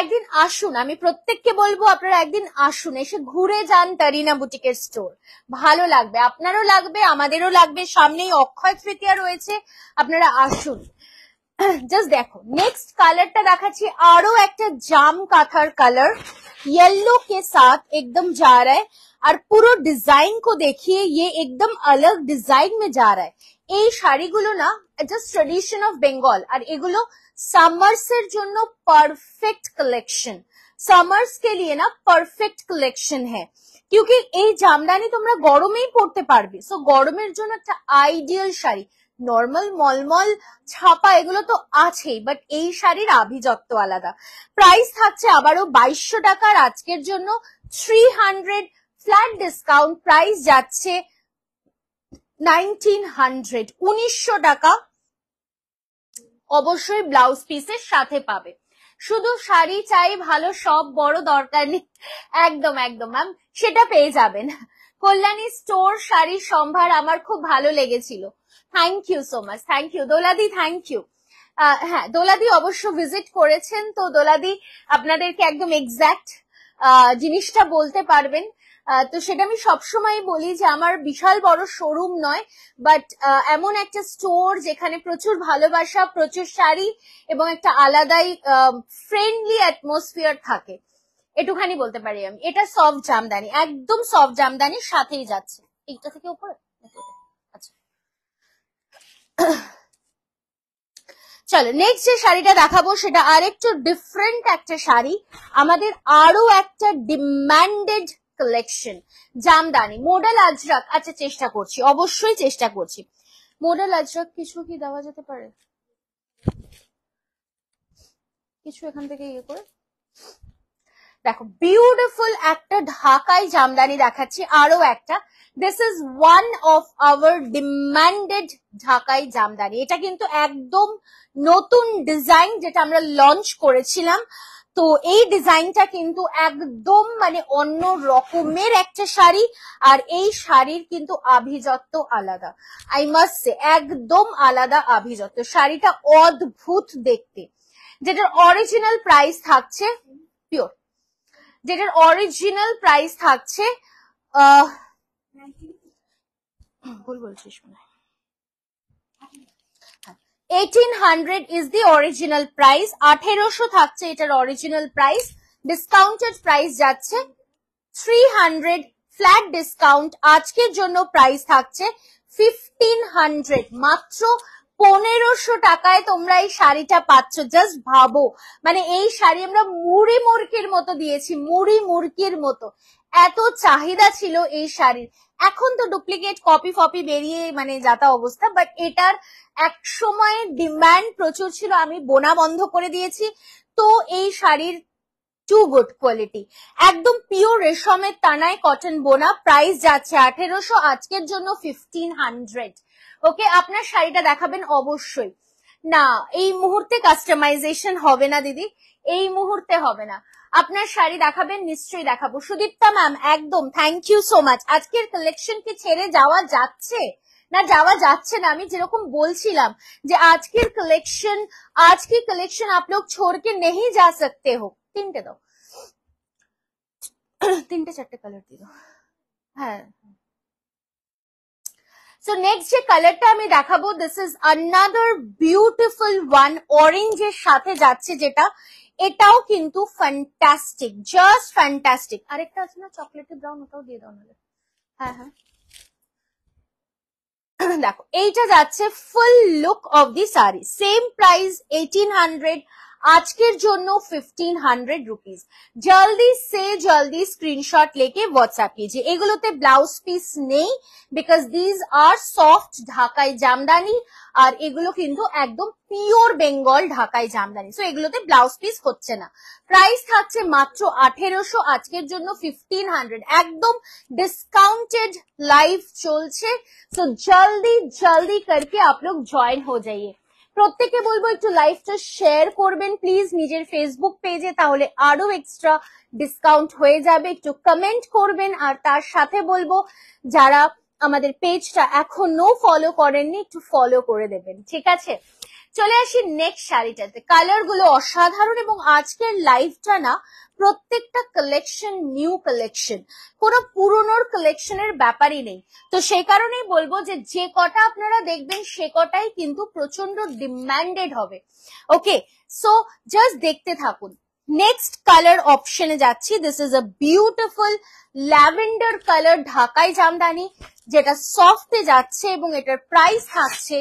একদিন আসুন আমি প্রত্যেককে বলবো আপনারা একদিন আসুন এসে ঘুরে যান তারিনা বুটিকের স্টোর ভালো লাগবে আপনারও লাগবে আমাদেরও লাগবে সামনেই অক্ষয় তৃতীয়া রয়েছে আপনারা আসুন जस्ट देखो नेक्स्ट कलर टा देखा और जाम काथार कलर येलो के साथ एकदम जा रहा है और पूरा डिजाइन को देखिए ये एकदम अलग डिजाइन में जा रहा है ये शाड़ी गुलो ना जस्ट ट्रेडिशन ऑफ बेंगल और एगुलो सामर्स एर जो परफेक्ट कलेक्शन सामर्स के लिए ना परफेक्ट कलेक्शन है क्योंकि ये जामदानी तुम्हारा तो गरमे ही पड़ते सो गरम आईडियल शाड़ी নর্মাল মলমল ছাপা এগুলো তো আছেই বাট এই শাড়ির আভিজাত্য আলাদা প্রাইস থাকছে আবারও বাইশশো টাকার আজকের জন্য three hundred flat discount price যাচ্ছে নাইনটিন হান্ড্রেড উনিশশো টাকা অবশ্যই ব্লাউজ পিসের সাথে পাবে শুধু শাড়ি চাই ভালো সব বড় দরকার নেই একদম একদম ম্যাম সেটা পেয়ে যাবেন কল্যাণী স্টোর শাড়ির সম্ভার আমার খুব ভালো লেগেছিল thank you so much thank you দোলাদি থ্যাংক ইউ হ্যাঁ দোলাদি অবশ্য ভিজিট করেছেন তো দোলাদি আপনাদেরকে একদম এক্স্যাক্ট জিনিসটা বলতে পারবেন তো সেটা আমি সবসময় বলি যে আমার বিশাল বড় শোরুম নয় বাট এমন একটা স্টোর যেখানে প্রচুর ভালোবাসা প্রচুর শাড়ি এবং একটা আলাদাই ফ্রেন্ডলি অ্যাটমসফিয়ার থাকে এটুখানি বলতে পারি আমি এটা সফট জামদানি একদম সফট জামদানি সাথেই যাচ্ছে এইটা থেকে উপরে আচ্ছা। চলো নেক্সট যে শাড়িটা দেখাবো সেটা আর একটু ডিফারেন্ট একটা শাড়ি আমাদের আরো একটা demanded collection jamdani model ajrakh আচ্ছা চেষ্টা করছি অবশ্যই চেষ্টা করছি মোডেল আজরাক কিছু কি দেওয়া যেতে পারে কিছু এখান থেকে ইয়ে করে দেখো বিউটিফুল একটা ঢাকাই জামদানি দেখাচ্ছি আরো একটা this is one of our demanded Dhakai jamdani এটা কিন্তু একদম নতুন ডিজাইন যেটা আমরা লঞ্চ করেছিলাম তো এই ডিজাইনটা কিন্তু একদম মানে অন্য রকমের একটা শাড়ি আর এই শাড়ির কিন্তু আভিজত্য আলাদা আই মাস্ট একদম আলাদা আভিজত্য শাড়িটা অদ্ভুত দেখতে যেটার অরিজিনাল প্রাইস থাকছে পিওর যেটার অরিজিনাল প্রাইস থাকছে eighteen hundred is the original price আঠেরোশো থাকছে এটার অরিজিনাল প্রাইস ডিসকাউন্টেড প্রাইস যাচ্ছে থ্রি হান্ড্রেড ফ্ল্যাট ডিসকাউন্ট আজকের জন্য প্রাইস থাকছে ফিফটিন হান্ড্রেড মাত্র পনেরোশো টাকায় তোমরা এই শাড়িটা পাচ্ছ জাস্ট ভাবো মানে এই শাড়ি আমরা মুড়ি মুরকির মতো দিয়েছি মুড়ি মুরকির মতো এত চাহিদা ছিল এই শাড়ির এখন তো ডুপ্লিকেট কপি ফপি বেরিয়ে মানে যাতা অবস্থা বাট এটার এক সময় ডিমান্ড প্রচুর ছিল আমি বোনা বন্ধ করে দিয়েছি তো এই শাড়ির টু গুড কোয়ালিটি একদম পিওর রেশমের টানায় কটন বোনা প্রাইস যাচ্ছে আঠেরোশো আজকের জন্য ফিফটিন হান্ড্রেড ওকে আপনার শাড়িটা দেখাবেন অবশ্যই না এই মুহূর্তে কাস্টমাইজেশন হবে না দিদি এই মুহূর্তে হবে না আপনার শাড়ি দেখাবেন নিশ্চয়ই দেখাবো সুদীপ্তা ম্যাম একদম থ্যাংক ইউ সো মাচ আজকের কালেকশন কি ছেড়ে যাওয়া যাচ্ছে না যাওয়া যাচ্ছে না আমি যেরকম বলছিলাম যে আজকের কালেকশন আজকে কালেকশন আপ লোক ছোড়কে নেই যা সকতে হো তিনটে দাও তিনটে চারটে কালার দিও হ্যাঁ সো নেক্সট যে কালারটা আমি দেখাবো this is another beautiful one অরেঞ্জের সাথে যাচ্ছে যেটা এটাও কিন্তু ফ্যান্টাস্টিক জাস্ট ফ্যান্টাস্টিক আরেকটা আছে না চকলেটের ব্রাউন ওটাও দিয়ে দাও হ্যাঁ হ্যাঁ <clears throat> দেখো এইটা যাচ্ছে ফুল লুক অফ দি সারি সেম প্রাইস এইটিন হান্ড্রেড আজকের জন্য ফিফটিন হান্ড্রেড রুপিস জলদি সে জলদি স্ক্রিনশট লেকে হোয়াটসঅ্যাপ কিজিয়ে এগুলোতে ব্লাউজ পিস নেই because these are soft Dhakai jamdani আর এগুলো কিন্তু একদম পিওর বেঙ্গল ঢাকাই জামদানি সো এগুলোতে ব্লাউজ পিস হচ্ছে না প্রাইস থাকছে মাত্র আঠেরোশো আজকের জন্য ফিফটিন হান্ড্রেড একদম ডিসকাউন্টেড লাইফ চলছে সো জলদি জলদি করকে আপ জয়েন হয়ে যাইয়ে প্রত্যেকে বলবো একটু লাইভটা শেয়ার করবেন প্লিজ নিজের ফেসবুক পেজে তাহলে আরো এক্সট্রা ডিসকাউন্ট হয়ে যাবে একটু কমেন্ট করবেন আর তার সাথে বলবো যারা আমাদের পেজটা এখনো ফলো করেননি একটু ফলো করে দেবেন ঠিক আছে চলে আসি নেক্সট শাড়িটাতে কালার গুলো অসাধারণ এবং আজকের লাইফটা না প্রত্যেকটা কালেকশন নিউ কালেকশন কোনো পুরনোর কালেকশনের ব্যাপারই নেই তো সেই কারণেই বলবো যে যে কটা আপনারা দেখবেন সে কটাই কিন্তু প্রচন্ড ডিমান্ডেড হবে ওকে সো জাস্ট দেখতে থাকুন নেক্সট কালার অপশনে যাচ্ছি this is a beautiful lavender colour Dhakai jamdani যেটা সফটে যাচ্ছে এবং এটার প্রাইস থাকছে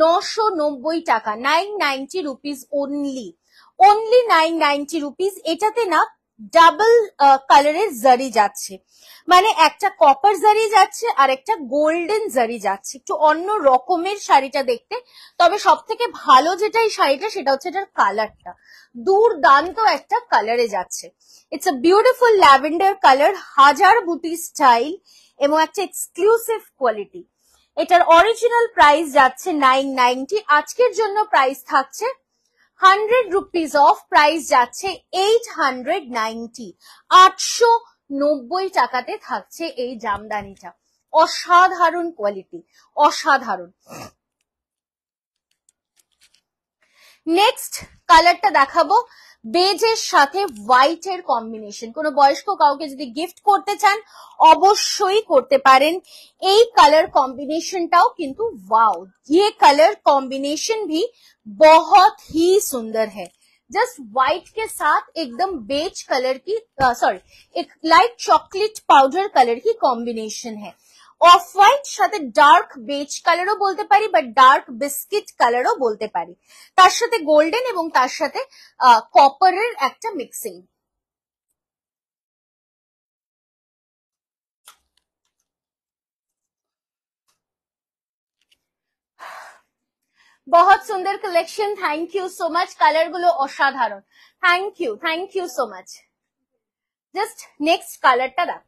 নশো নব্বই টাকা nine ninety rupees only only nine ninety rupees এটাতে না ডাবল কালারের জারি যাচ্ছে মানে একটা কপার জারি যাচ্ছে আর একটা গোল্ডেন জারি যাচ্ছে একটু অন্য রকমের শাড়িটা দেখতে তবে সব থেকে ভালো যেটা এই শাড়িটা সেটা হচ্ছে এটার কালারটা দুর্দান্ত একটা কালারে যাচ্ছে it's a beautiful lavender colour হাজার বুটি স্টাইল এবং একটা এক্সক্লুসিভ কোয়ালিটি এটার অরিজিনাল প্রাইস যাচ্ছে নাইন নাইনটি আজকের জন্য প্রাইস থাকছে হান্ড্রেড রুপিস অফ প্রাইস যাচ্ছে এইট হান্ড্রেড নাইনটি আটশো নব্বই টাকাতে থাকছে এই জামদানিটা অসাধারণ কোয়ালিটি অসাধারণ নেক্সট কালারটা দেখাবো বেজের সাথে হোয়াইটের কম্বিনেশন কোনো বয়স্ক কাউকে যদি গিফট করতে চান অবশ্যই করতে পারেন এই কালার কম্বিনেশনটাও কিন্তু ওয়াও ये कलर कम्बिनेशन भी बहुत ही सुंदर है जस्ट व्हाइट के साथ एकदम बेज कलर की सॉरी एक लाइट चॉकलेट पाउडर कलर की कॉम्बिनेशन है অফ হোয়াইট সাথে ডার্ক বেজ কালারও বলতে পারি বা ডার্ক বিস্কিট কালারও বলতে পারি তার সাথে গোল্ডেন এবং তার সাথে কপারের একটা মিক্সিং বহুত সুন্দর collection thank you so much colour গুলো অসাধারণ thank you thank you so much just next কালারটা দেখ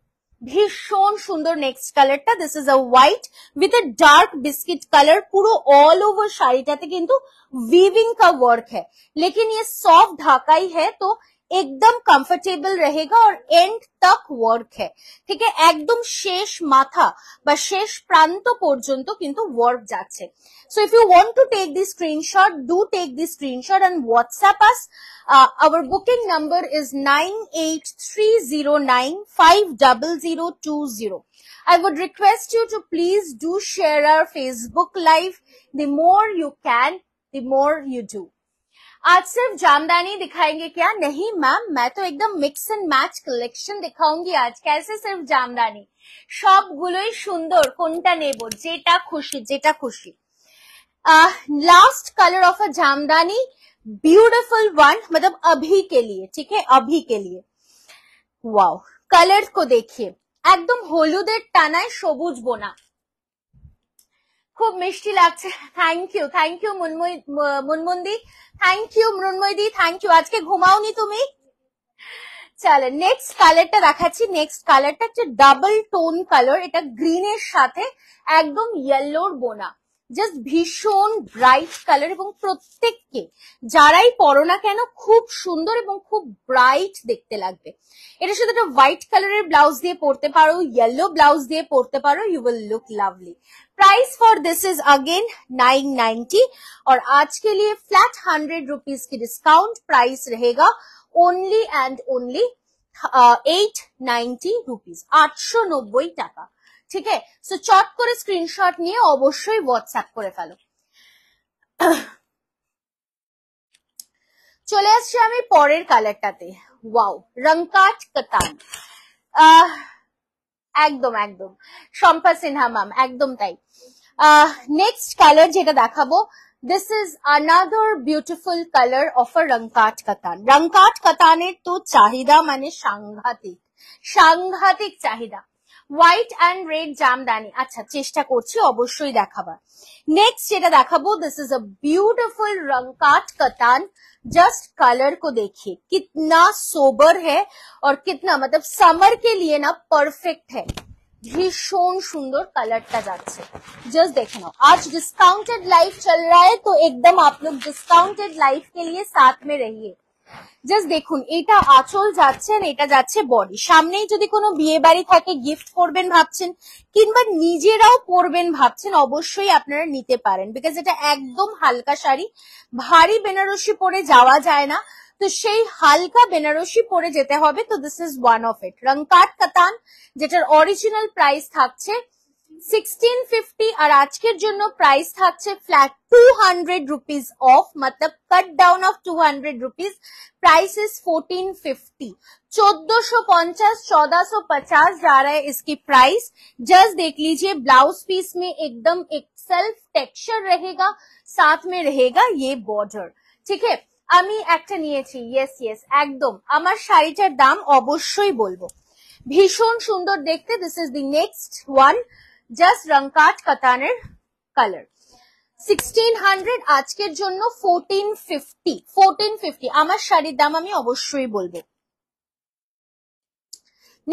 ভীষণ সুন্দর নেক্সট কালারটা this is a white with a dark biscuit colour পুরো ऑल ओवर শাড়িটাতে কিন্তু वीविंग का वर्क है लेकिन ये सॉफ्ट ढाकाई है तो एकदम कंफर्टेबल रहेगा और एंड तक ওয়ার্ক है ঠিক একদম শেষ মাথা বা শেষ প্রান্ত পর্যন্ত কিন্তু ওয়ার্ক যাচ্ছে so if you want to take this screenshot do take this screenshot and WhatsApp us our booking number is nine I would request you to please do share our Facebook Live. The more you can, the more you do. आज सिर्फ जामदानी दिखाएंगे क्या नहीं ma'am मैं तो एकदम mix and match collection दिखाऊंगी आज कैसे सिर्फ जामदानी सब সুন্দর কোনটা নেব जेटा खुशी যেটা last colour of a jamdani beautiful one मतलब अभी के लिए ठीक है अभी के लिए वाओ कलर को देखिए एकदम হলুদের टाना सबुज बोना খুব মিষ্টি লাগছে থ্যাংক ইউ থ্যাংক ইউ মুনমুই মুনমুন্দি থ্যাংক ইউ মৃন্ময়দি থ্যাংক ইউ আজকে ঘুমাওনি তুমি চলে নেক্সট কালারটা দেখাচ্ছি নেক্সট কালারটা হচ্ছে ডাবল টোন কালার এটা গ্রিন এর সাথে একদম ইয়েলোর বোনা জাস্ট ভীষণ ব্রাইট কালার এবং প্রত্যেককে যারাই পরো না কেন খুব সুন্দর এবং খুব ব্রাইট দেখতে লাগবে এটা শুধু একটা হোয়াইট কালারের ব্লাউজ দিয়ে পরতে পারো ইয়েলো ব্লাউজ দিয়ে পরতে পারো you will look lovely price for this is again 990 और आज के लिए फ्लैट हंड्रेड रुपीज की डिस्काउंट प्राइस रहेगा only and only eight ninety rupees आठशो नब्बई টাকা ঠিক আছে সো চট করে স্ক্রিনশট নিয়ে অবশ্যই হোয়াটসঅ্যাপ করে ফেলো চলে আসছি আমি পরের কালারটাতে ওয়াও রংকাট কাতান আহ একদম একদম শম্পা সিনহা ম্যাম একদম তাই নেক্সট কালার যেটা দেখাবো this is another beautiful colour of a Rangkat katan Rangkat কাতানের তো চাহিদা মানে সাংঘাতিক সাংঘাতিক চাহিদা হোয়াইট অ্যান্ড রেড জামদানি আচ্ছা চেষ্টা করছি অবশ্যই দেখাবার নেক্সট যেটা দেখাবো this is a beautiful Rangkat katan just colour को देखिए कितना सोबर है और कितना मतलब समर के लिए ना परफेक्ट है भीषण सुंदर कलर का জাস্ট जस्ट देखना आज डिस्काउंटेड लाइफ चल रहा है तो एकदम आप लोग डिस्काउंटेड लाइफ के लिए साथ में रहिए জাস্ট দেখুন এটা আঁচল যাচ্ছে এটা যাচ্ছে বডি সামনেই যদি কোনো বিয়ে বাড়ি থাকে গিফট করবেন ভাবছেন কিংবা নিজেরাও পরবেন ভাবছেন অবশ্যই আপনারা নিতে পারেন বিকজ এটা একদম হালকা শাড়ি ভারী বেনারসি পরে যাওয়া যায় না তো সেই হালকা বেনারসি পরে যেতে হবে তো দিস ইজ ওয়ান অফ ইট কাট কাতান যেটার অরিজিনাল প্রাইস থাকছে इसकी प्राइस जस्ट देख लीजिए ब्लाउज पीस में एकदम एक सेल्फ टेक्सचर रहेगा साथ में रहेगा ये बॉर्डर ठीक है अमी एक्टर नहींस यस एकदम अमार शाड़ीटार दाम अवश्य बोलो भीषण सुंदर देखते this is the next one just Rangkat কাতানের কালার সিক্সটিন হান্ড্রেড আজকের জন্য ফোরটিন ফিফটি ফোরটিন ফিফটি আমার শাড়ির দাম আমি অবশ্যই বলবো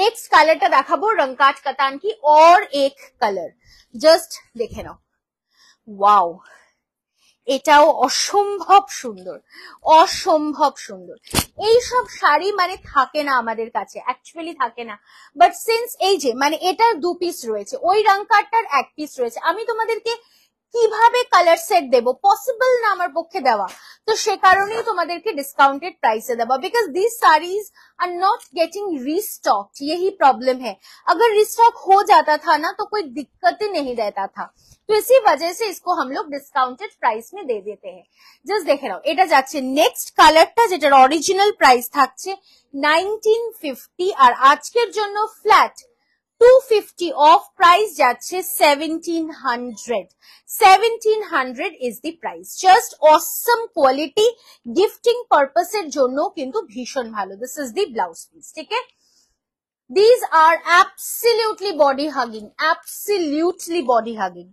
নেক্সট কালারটা দেখাবো রঙ্কাট কাতান কি অর এক কালার জাস্ট দেখে নাও ওয়াও এটাও অসম্ভব সুন্দর অসম্ভব সুন্দর এইসব শাড়ি মানে থাকে না আমাদের কাছে অ্যাকচুয়ালি থাকে না বাট সিন্স এই যে মানে এটার দু পিস রয়েছে ওই রং কার্ডটার এক পিস রয়েছে আমি তোমাদেরকে तो कोई दिक्कत ही नहीं रहता था तो इसी वजह से इसको हम लोग डिस्काउंटेड प्राइस में दे देते हैं जस्ट देखे रहा हूँ एट just colour time original price 1950 fifty और आज के जो flat two fifty off price যাচ্ছে seventeen hundred seventeen hundred is the price just awesome quality gifting পারপাসের জন্য কিন্তু ভীষণ ভালো this is the blouse piece ঠিক আছে These are absolutely body hugging, absolutely body hugging.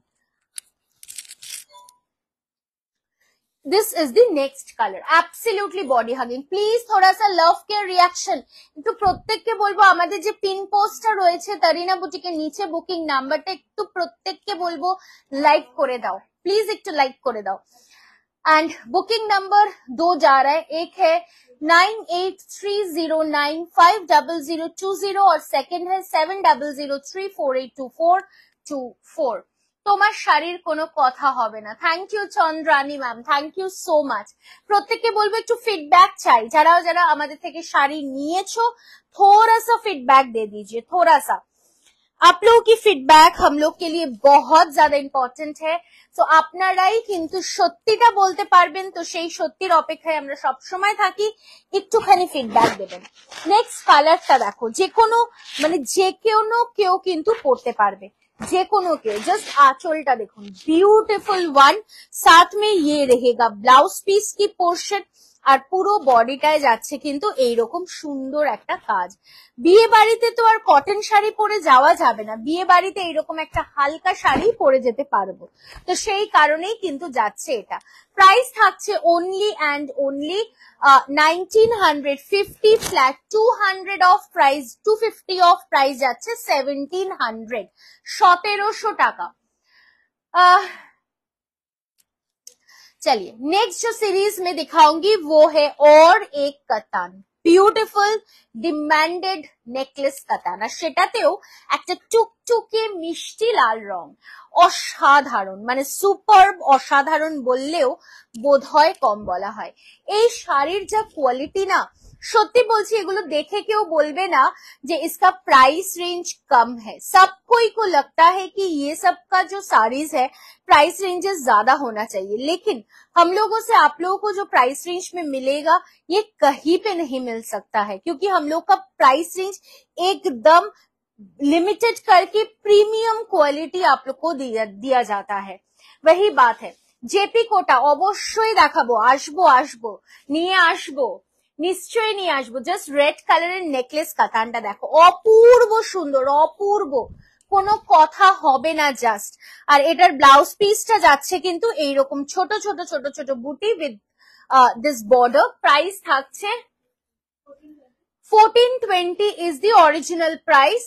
this is the next color absolutely body hugging please thoda sa love care reaction একটু প্রত্যেককে বলবো আমাদের যে পিন পোস্টটা রয়েছে তারিনা বুটিকের নিচে বুকিং নাম্বারটা একটু প্রত্যেককে বলবো লাইক করে দাও প্লিজ একটু লাইক করে দাও एंड बुकिंग नंबर दो जा रहा है एक है nine eight three zero nine five double zero two zero और सेकेंड है seven double zero three four eight two four two four তোমার শাড়ির কোনো কথা হবে না thank you Chandrani ma'am thank you so much প্রত্যেককে বলবো একটু ফিডব্যাক চাই যারা যারা আমাদের থেকে শাড়ি নিয়েছো থোড়া সা ফিডব্যাক দিয়ে দিজিয়ে থোড়া সা आप लोगों की फीडबैक हम लोग के लिए ইম্পর্টেন্ট হ্যাঁ তো আপনারাই কিন্তু সত্যিটা বলতে পারবেন তো সেই সত্যির অপেক্ষায় আমরা সব সময় থাকি একটুখানি ফিডব্যাক দেবেন নেক্সট কালারটা দেখো যে কোনো মানে যে কোনো কেউ কিন্তু পড়তে পারবে जस्ट आचोलटा देखो ब्यूटिफुल वन साथ में ये रहेगा ब्लाउज पीस की पोर्शन আর পুরো বডিটায় যাচ্ছে কিন্তু এইরকম সুন্দর একটা কাজ বিয়ে বাড়িতে তো আর কটন শাড়ি পরে যাওয়া যাবে না বিয়ে বাড়িতে এইরকম একটা হালকা শাড়ি পরে যেতে পারবো তো সেই কারণেই কিন্তু যাচ্ছে এটা প্রাইস থাকছে only and only nineteen hundred fifty flat two hundred off price two fifty off price যাচ্ছে সেভেন্টিন হান্ড্রেড সতেরোশো টাকা আহ चलिए नेक्स्ट जो सीरीज में दिखाऊंगी वो है और एक कतान বিউটিফুল ডিম্যান্ডেড নেকলেস কাতানা সেটাতেও একটা টুকটুকে মিষ্টি লাল রং অসাধারণ মানে সুপার অসাধারণ বললেও বোধ হয় কম বলা হয় এই শাড়ির যা কোয়ালিটি না सत्य बोलिए देखे क्यों बोलबे ना जे इसका प्राइस रेंज कम है सब कोई को लगता है कि ये सब का जो साड़ीज है प्राइस रेंजेस ज्यादा होना चाहिए लेकिन हम लोगों से आप लोगों को जो प्राइस रेंज में मिलेगा ये कहीं पे नहीं मिल सकता है क्योंकि हम लोग का प्राइस रेंज एकदम लिमिटेड करके प्रीमियम क्वालिटी आप लोग को दिया, दिया जाता है वही बात है जेपी कोटा अवश्य देखो आसबो आसबो नहीं आसबो নিশ্চয়ই নিয়ে আসবো জাস্ট রেড কালারের নেকলেস কাতানটা দেখো অপূর্ব সুন্দর অপূর্ব কোনো কথা হবে না জাস্ট আর এটার ব্লাউজ পিসটা যাচ্ছে কিন্তু এইরকম ছোট ছোট ছোট ছোট বুটি উইথ দিস বর্ডার প্রাইস থাকছে fourteen twenty is the original price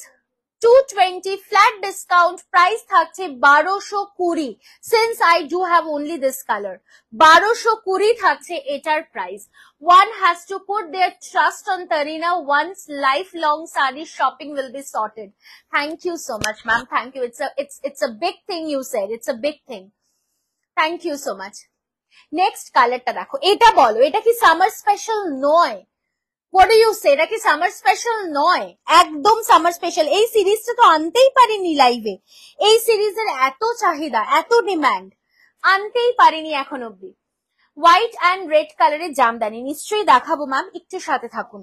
two twenty flat discount price থাকছে বারোশো কুড়ি since I do have only this colour বারোশো কুড়ি থাকছে এটার price one has to put their trust on Tarina once lifelong sari shopping will be sorted thank you so much ma'am thank you it's it's it's a big thing you said it's a big thing thank you so much next কালারটা দেখো এটা বলো এটা কি summer special নয় what do you say এটা কি summer special নয় একদম সামার স্পেশাল এই সিরিজটা তো আনতেই পারিনি লাইভে এই সিরিজের এত চাহিদা এত ডিমান্ড আনতেই পারিনি এখন অব্দি হোয়াইট অ্যান্ড রেড কালারের জামদানি নিশ্চয়ই দেখাবো ম্যাম একটু সাথে থাকুন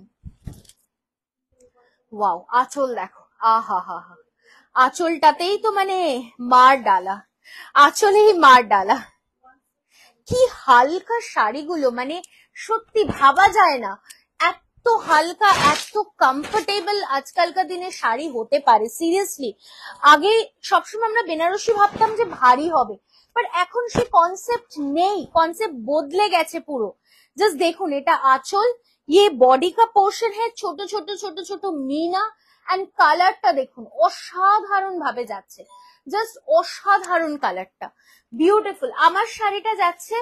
ওয়াও আঁচল দেখো আহা হা হা আঁচলটাতেই তো মানে মার ডালা আঁচলেই মার ডালা কি হালকা শাড়িগুলো মানে সত্যি ভাবা যায় না এত হালকা এত কমফোর্টেবল আজকালকার দিনে শাড়ি হতে পারে সিরিয়াসলি আগে সবসময় আমরা বেনারসি ভাবতাম যে ভারী হবে বাট এখন সে কনসেপ্ট নেই কনসেপ্ট বদলে গেছে পুরো জাস্ট দেখুন এটা আচল ইয়ে বডি কা পোর্শন হ্যাঁ ছোট ছোট ছোট ছোট মিনা অ্যান্ড কালারটা দেখুন অসাধারণ ভাবে যাচ্ছে জাস্ট অসাধারণ কালারটা বিউটিফুল আমার শাড়িটা যাচ্ছে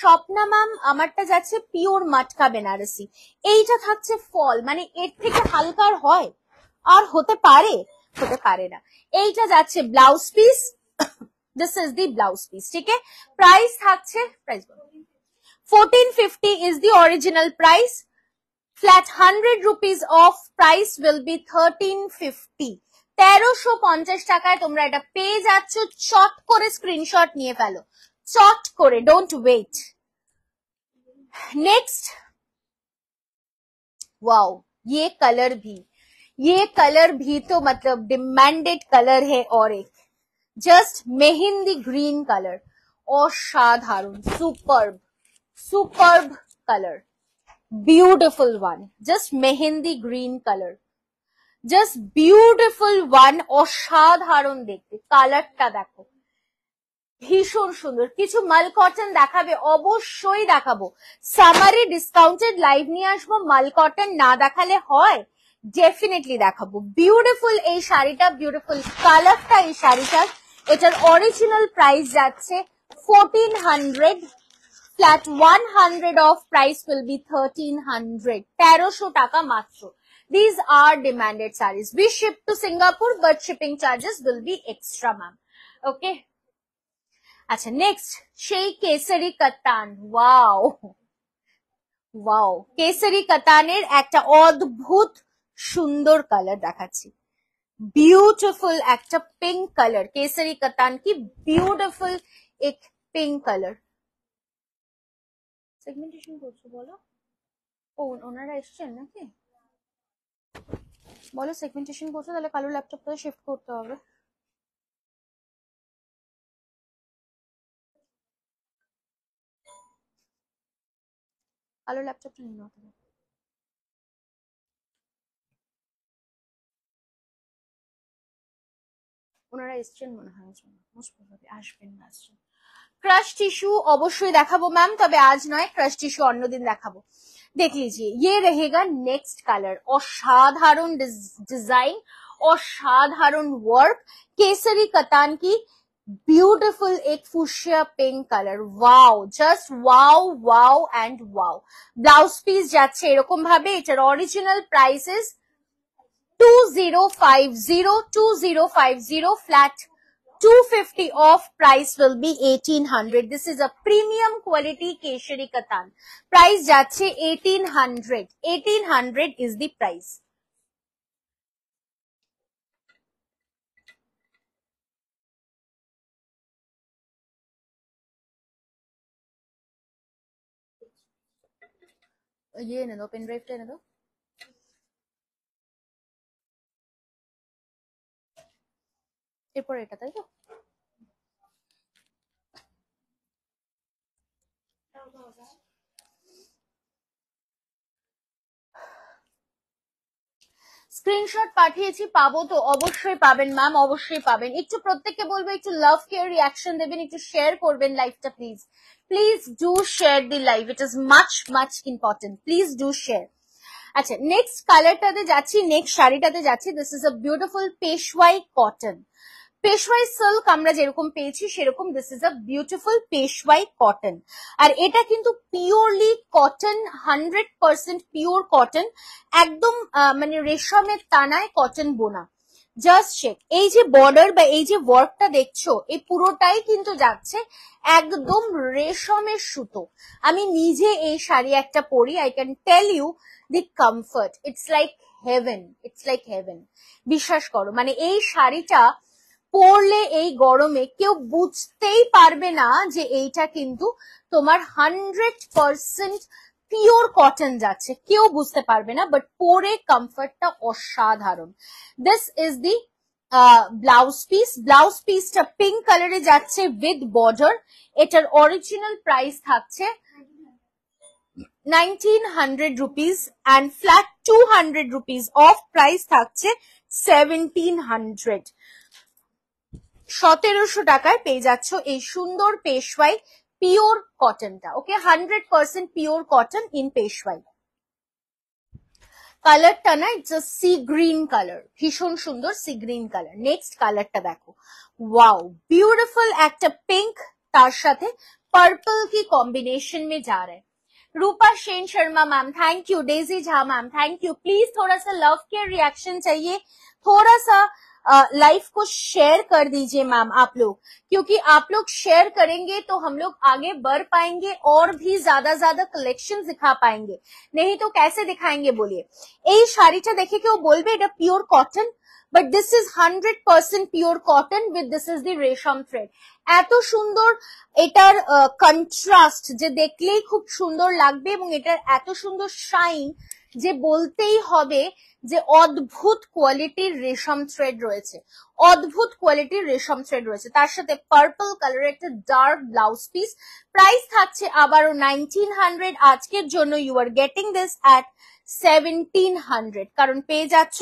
স্বপ্না ম্যাম আমারটা যাচ্ছে পিওর মাটকা বেনারসি এইটা থাকছে ফল মানে এর থেকে হালকার হয় আর হতে পারে হতে পারে না এইটা যাচ্ছে blouse piece this is the blouse piece ঠিক আছে প্রাইস থাকছে price fourteen fifty is the original price flat hundred rupees off price will be thirteen fifty তেরোশো পঞ্চাশ টাকায় তোমরা এটা পেয়ে যাচ্ছ চট করে স্ক্রিনশট নিয়ে ফেলো চট করে ডোন্ট ওয়েট नेक्स्ट वाओ ये कलर भी ये कलर भी तो मतलब डिमांडेड कलर है और एक जस्ट मेहंदी ग्रीन कलर असाधारण superb superb colour beautiful one just mehndi green colour just beautiful one असाधारण देखते कलर टा देखो ভীষণ সুন্দর কিছু মাল কটন দেখাবে অবশ্যই দেখাবো সামারি ডিসকাউন্টেড লাইভ নিয়ে আসবো মাল কটন না দেখালে হয় ডেফিনেটলি দেখাবো বিউটিফুল এই শাড়িটা বিউটিফুল কালারটা এই শাড়িটার এটার অরিজিনাল প্রাইস যাচ্ছে fourteen hundred flat one hundred off price will be thirteen hundred তেরোশো টাকা মাত্র these are demanded sarees. Be ship to Singapore but shipping charges will be extra ma'am okay আচ্ছা নেক্সট সেই কেসারি কাতান ওয়াও ওয়াও কেসারি কাতানের একটা অদ্ভুত সুন্দর কালার দেখাচ্ছি বিউটিফুল একটা পিঙ্ক কালার কেসারি কাতান কি বিউটিফুল এক পিঙ্ক কালার সেগমেন্টেশন করছো বলো ও ওনারা এসছেন নাকি বলো সেগমেন্টেশন করছো তাহলে কালো ল্যাপটপটা শিফট করতে হবে আলোর ল্যাপটপটা নিন ওখানে। ওনারা এসছেন মনে হয় জন্য মোস্ট প্রবাবলি আসবেন না আসছেন ক্রাশ টিস্যু অবশ্যই দেখাবো ম্যাম তবে আজ নয় ক্রাশ টিস্যু অন্যদিন দেখাবো देख लीजिए ये रहेगा नेक्स्ट कलर असाधारण डिजाइन असाधारण ওয়ার্ক केसरी कतान কি beautiful ek fuchsia pink color wow just wow wow and wow blouse piece যাচ্ছে এরকম ভাবে এটার original price is 2050 2050 flat 250 off price will be 1800 this is a premium quality keshari katan price যাচ্ছে 1800 1800 is the price ये रहने दो pen drive रहने दो এরপর এটা তাই স্ক্রিনশট পাঠিয়েছি পাবো তো অবশ্যই পাবেন ম্যাম অবশ্যই পাবেন একটু প্রত্যেককে বলবো একটু লাভ কেয়ার রিয়াকশন দেবেন একটু শেয়ার করবেন লাইফটা please please do share the life it is much much important please do share আচ্ছা নেক্সট কালারটাতে যাচ্ছি নেক্সট শাড়িটাতে যাচ্ছি this is a beautiful Peshwai cotton Peshwai silk আমরা যেরকম পেয়েছি সেরকম this is a beautiful Peshwai cotton আর এটা কিন্তু purely cotton hundred percent pure cotton একদম মানে রেশমের টানায় কটন বোনা জাস্ট চেক এই যে বর্ডার বা এই যে ওয়ার্কটা দেখছো এই পুরোটাই কিন্তু যাচ্ছে একদম রেশমের সুতো আমি নিজে এই শাড়ি একটা পরি I can tell you the comfort it's like heaven it's like heaven বিশ্বাস করো মানে এই শাড়িটা পড়লে এই গরমে কেউ বুঝতেই পারবে না যে এইটা কিন্তু তোমার হান্ড্রেড পারসেন্ট পিওর কটন যাচ্ছে কেউ বুঝতে পারবে না বাট পরে কমফর্টটা অসাধারণ this is the blouse piece blouse পিসটা পিঙ্ক কালারে যাচ্ছে উইথ বর্ডার এটার অরিজিনাল প্রাইস থাকছে hundred rupees and flat two hundred rupees off price থাকছে সেভেন্টিন হান্ড্রেড सतरशो टे जाचर Peshwai pure cotton okay hundred percent pure cotton in Peshwai colour sea green colour भीषण सुंदर sea green colour next colour देखो wow beautiful pink तरह purple की combination में जा रहा है Rupa Sen Sharma ma'am thank you Daisy Jha ma'am thank you please थोड़ा सा लव के रिएक्शन चाहिए थोड़ा सा लाइफ को शेयर कर दीजिए मैम आप लोग क्योंकि आप लोग शेयर करेंगे तो हम लोग आगे बढ़ पाएंगे और भी ज्यादा ज्यादा कलेक्शन दिखा पाएंगे नहीं तो कैसे दिखाएंगे बोलिए यही शाड़ीचा देखिए वो बोल भी pure cotton but this is hundred percent pure cotton with this is the resham thread एत सुंदर एटार जो देखले ही खूब सुंदर लागे एटार एत सुंदर शाइन যে বলতেই হবে যে অদ্ভুত কোয়ালিটির রেশম থ্রেড রয়েছে অদ্ভুত কোয়ালিটির রেশম থ্রেড রয়েছে তার সাথে পার্পল কালারের একটা ডার্ক ব্লাউজ পিস প্রাইস থাকছে আবারও নাইনটিন হান্ড্রেড আজকের জন্য you are getting this at seventeen hundred কারণ পেয়ে যাচ্ছ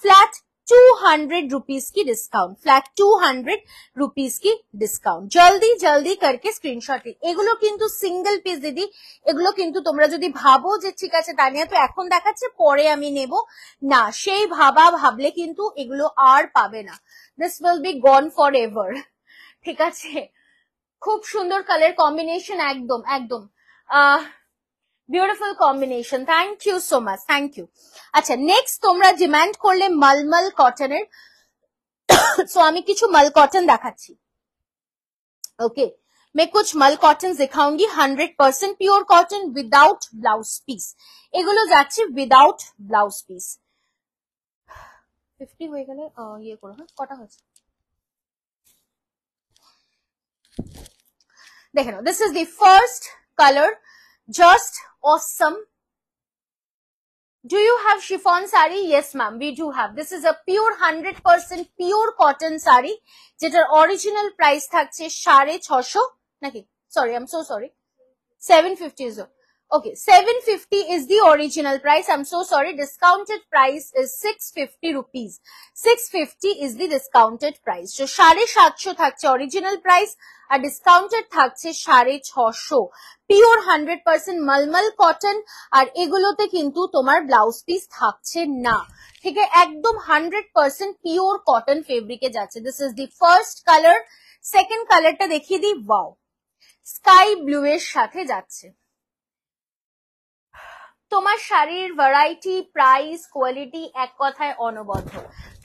ফ্ল্যাট टू हंड्रेड रुपीज की discount flat two hundred rupees की ডিসকাউন্ট জলদি জলদি করকে স্ক্রিনশট এগুলো কিন্তু সিঙ্গেল পিস দিদি এগুলো কিন্তু তোমরা যদি ভাবো যে ঠিক আছে তানিয়া তো এখন দেখাচ্ছে পরে আমি নেব না সেই ভাবা ভাবলে কিন্তু এগুলো আর পাবে না this will be gone forever ঠিক আছে খুব সুন্দর কালার কম্বিনেশন একদম একদম ah beautiful combination thank you so much thank you अच्छा नेक्स्ट तुम्हारा डिमांड कर ले मलमल कटन सो कि मल कटन देखा ओके मैं कुछ मल कटन दिखाऊंगी 100% pure cotton without blouse piece एगुल विदाउट ब्लाउज पिस फिफ्टी ये कटा देखे दिस इज दलर Just awesome. Do you have chiffon sari? Yes, ma'am, we do have. This is a pure 100% pure cotton sari jeter original price thakche সাড়ে ছশো naki sorry i'm so sorry 750 is fifty Okay, 750 is the original price. I'm so sorry. Discounted price is 650 rupees. 650 is the discounted price. So, সাড়ে সাতশো থাকছে original price আর discounted থাকছে সাড়ে ছশো pure hundred percent malmal cotton আর এগুলোতে কিন্তু তোমার ব্লাউজ পিস থাকছে না ঠিক একদম হান্ড্রেড পার্সেন্ট পিওর কটন ফেব্রিকে যাচ্ছে this is the first colour second কালারটা দেখিয়ে দিই ওয়াও স্কাই ব্লু এর সাথে যাচ্ছে তোমার শাড়ির ভ্যারাইটি প্রাইস কোয়ালিটি এক কথায় অনবদ্য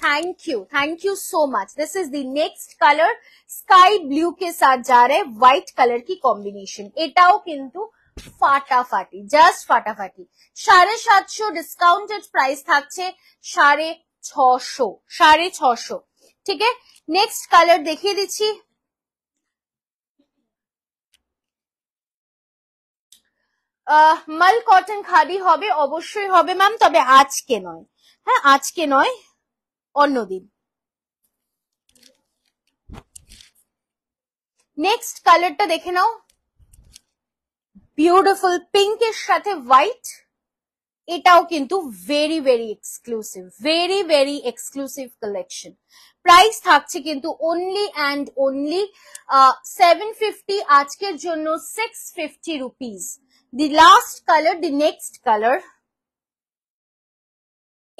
thank you thank you so much this is the next colour sky blue কে সাথ যা রে হোয়াইট কালার কি কম্বিনেশন এটাও কিন্তু ফাটাফাটি জাস্ট ফাটাফাটি সাড়ে সাতশো ডিসকাউন্টেড প্রাইস থাকছে সাড়ে ছশো সাড়ে ছশো ঠিক আছে নেক্সট কালার দেখিয়ে দিচ্ছি মাল কটন খাদি হবে অবশ্যই হবে ম্যাম তবে আজকে নয় হ্যাঁ আজকে নয় অন্যদিন নেক্সট কালারটা দেখে নাও বিউটিফুল পিঙ্ক এর সাথে হোয়াইট এটাও কিন্তু very very exclusive very very exclusive collection price থাকছে কিন্তু only and only seven fifty আজকের জন্য six fifty rupees the last colour the next colour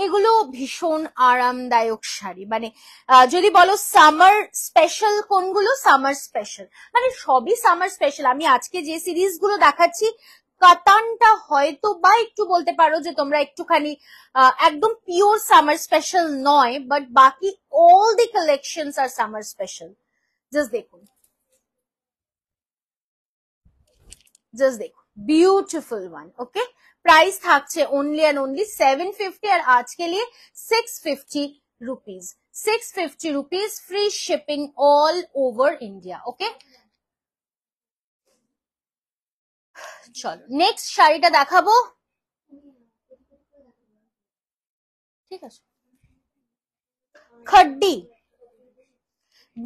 এগুলো ভীষণ আরামদায়ক শাড়ি মানে যদি বলো সামার স্পেশাল কোনগুলো সামার স্পেশাল মানে সবই সামার স্পেশাল আমি আজকে যে সিরিজগুলো দেখাচ্ছি কাতানটা হয়তো বা একটু বলতে পারো যে তোমরা একটুখানি একদম পিওর সামার স্পেশাল নয় বাট বাকি অল দি কালেকশনস আর সামার স্পেশাল জাস্ট দেখুন জাস্ট দেখুন বিউটিফুল ওয়ান ওকে প্রাইস থাকছে only and only seven fifty আর আজকে নিয়ে six fifty rupees six fifty rupees free shipping all over India okay চলো নেক্সট শাড়িটা দেখাবো ঠিক আছে Khaddi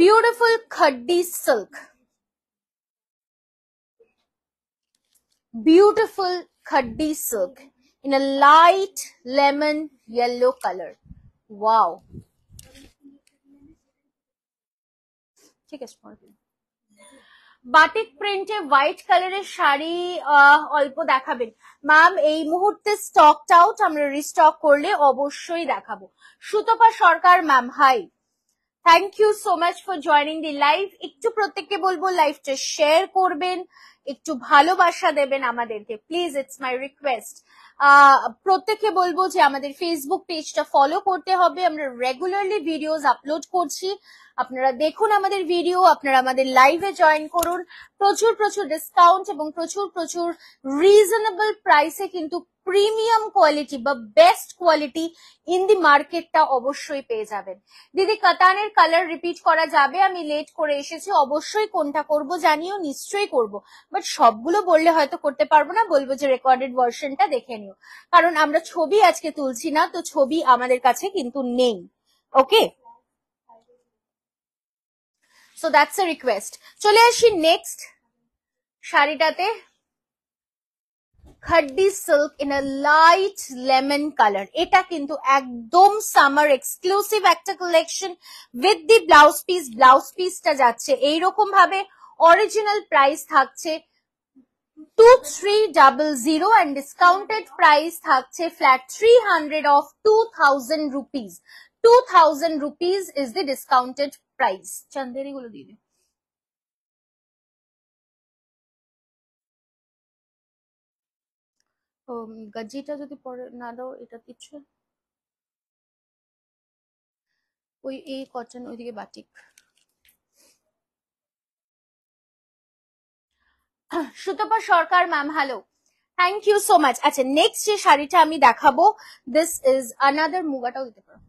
beautiful Khaddi silk beautiful khaddi silk in a light lemon yellow color. Wow. Batik প্রিন্টে white কালারের শাড়ি অল্প দেখাবেন ম্যাম এই মুহূর্তে স্টকড আউট আমরা রিস্টক করলে অবশ্যই দেখাবো Sutapa Sarkar ma'am hi thank you so much for joining the live একটু প্রত্যেককে বলবো লাইভটা শেয়ার করবেন একটু ভালোবাসা দেবেন আমাদেরকে প্লিজ ইটস মাই রিকোয়েস্ট প্রত্যেককে বলবো যে আমাদের ফেসবুক পেজটা ফলো করতে হবে আমরা রেগুলারলি ভিডিওস আপলোড করছি আপনারা দেখুন আমাদের ভিডিও আপনারা আমাদের লাইভে জয়েন করুন প্রচুর প্রচুর ডিসকাউন্ট এবং প্রচুর প্রচুর রিজনেবল প্রাইসে কিন্তু প্রিমিয়াম কোয়ালিটি বা বেস্ট কোয়ালিটি ইন দি মার্কেটটা অবশ্যই পেয়ে যাবেন দিদি কাতানের কালার রিপিট করা যাবে আমি লেট করে এসেছি অবশ্যই কোনটা করব জানিও নিশ্চয়ই করব বাট সবগুলো বললে হয়তো করতে পারবো না বলবো যে রেকর্ডেড ভার্সনটা দেখে নিও কারণ আমরা ছবি আজকে তুলছি না তো ছবি আমাদের কাছে কিন্তু নেই okay so that's a request চলে আসি নেক্সট শাড়িটাতে Khaddi silk in a light lemon colour এটা কিন্তু একদম সামার এক্সক্লুসিভ একটা collection with the blouse piece blouse পিসটা যাচ্ছে এইরকম ভাবে অরিজিনাল প্রাইস থাকছে two three double zero and discounted price থাকছে flat three hundred off two thousand rupees two thousand rupees is the discounted price চান্দেরিগুলো দিয়ে দিন গাজিটা যদি পরে না দাও এটা কিছু ওই এই কটন ওইদিকে batik Sutapa Sarkar ma'am hello thank you so much আচ্ছা নেক্সট যে শাড়িটা আমি দেখাবো দিস ইজ আনাদার মুগাটাও দিতে পারো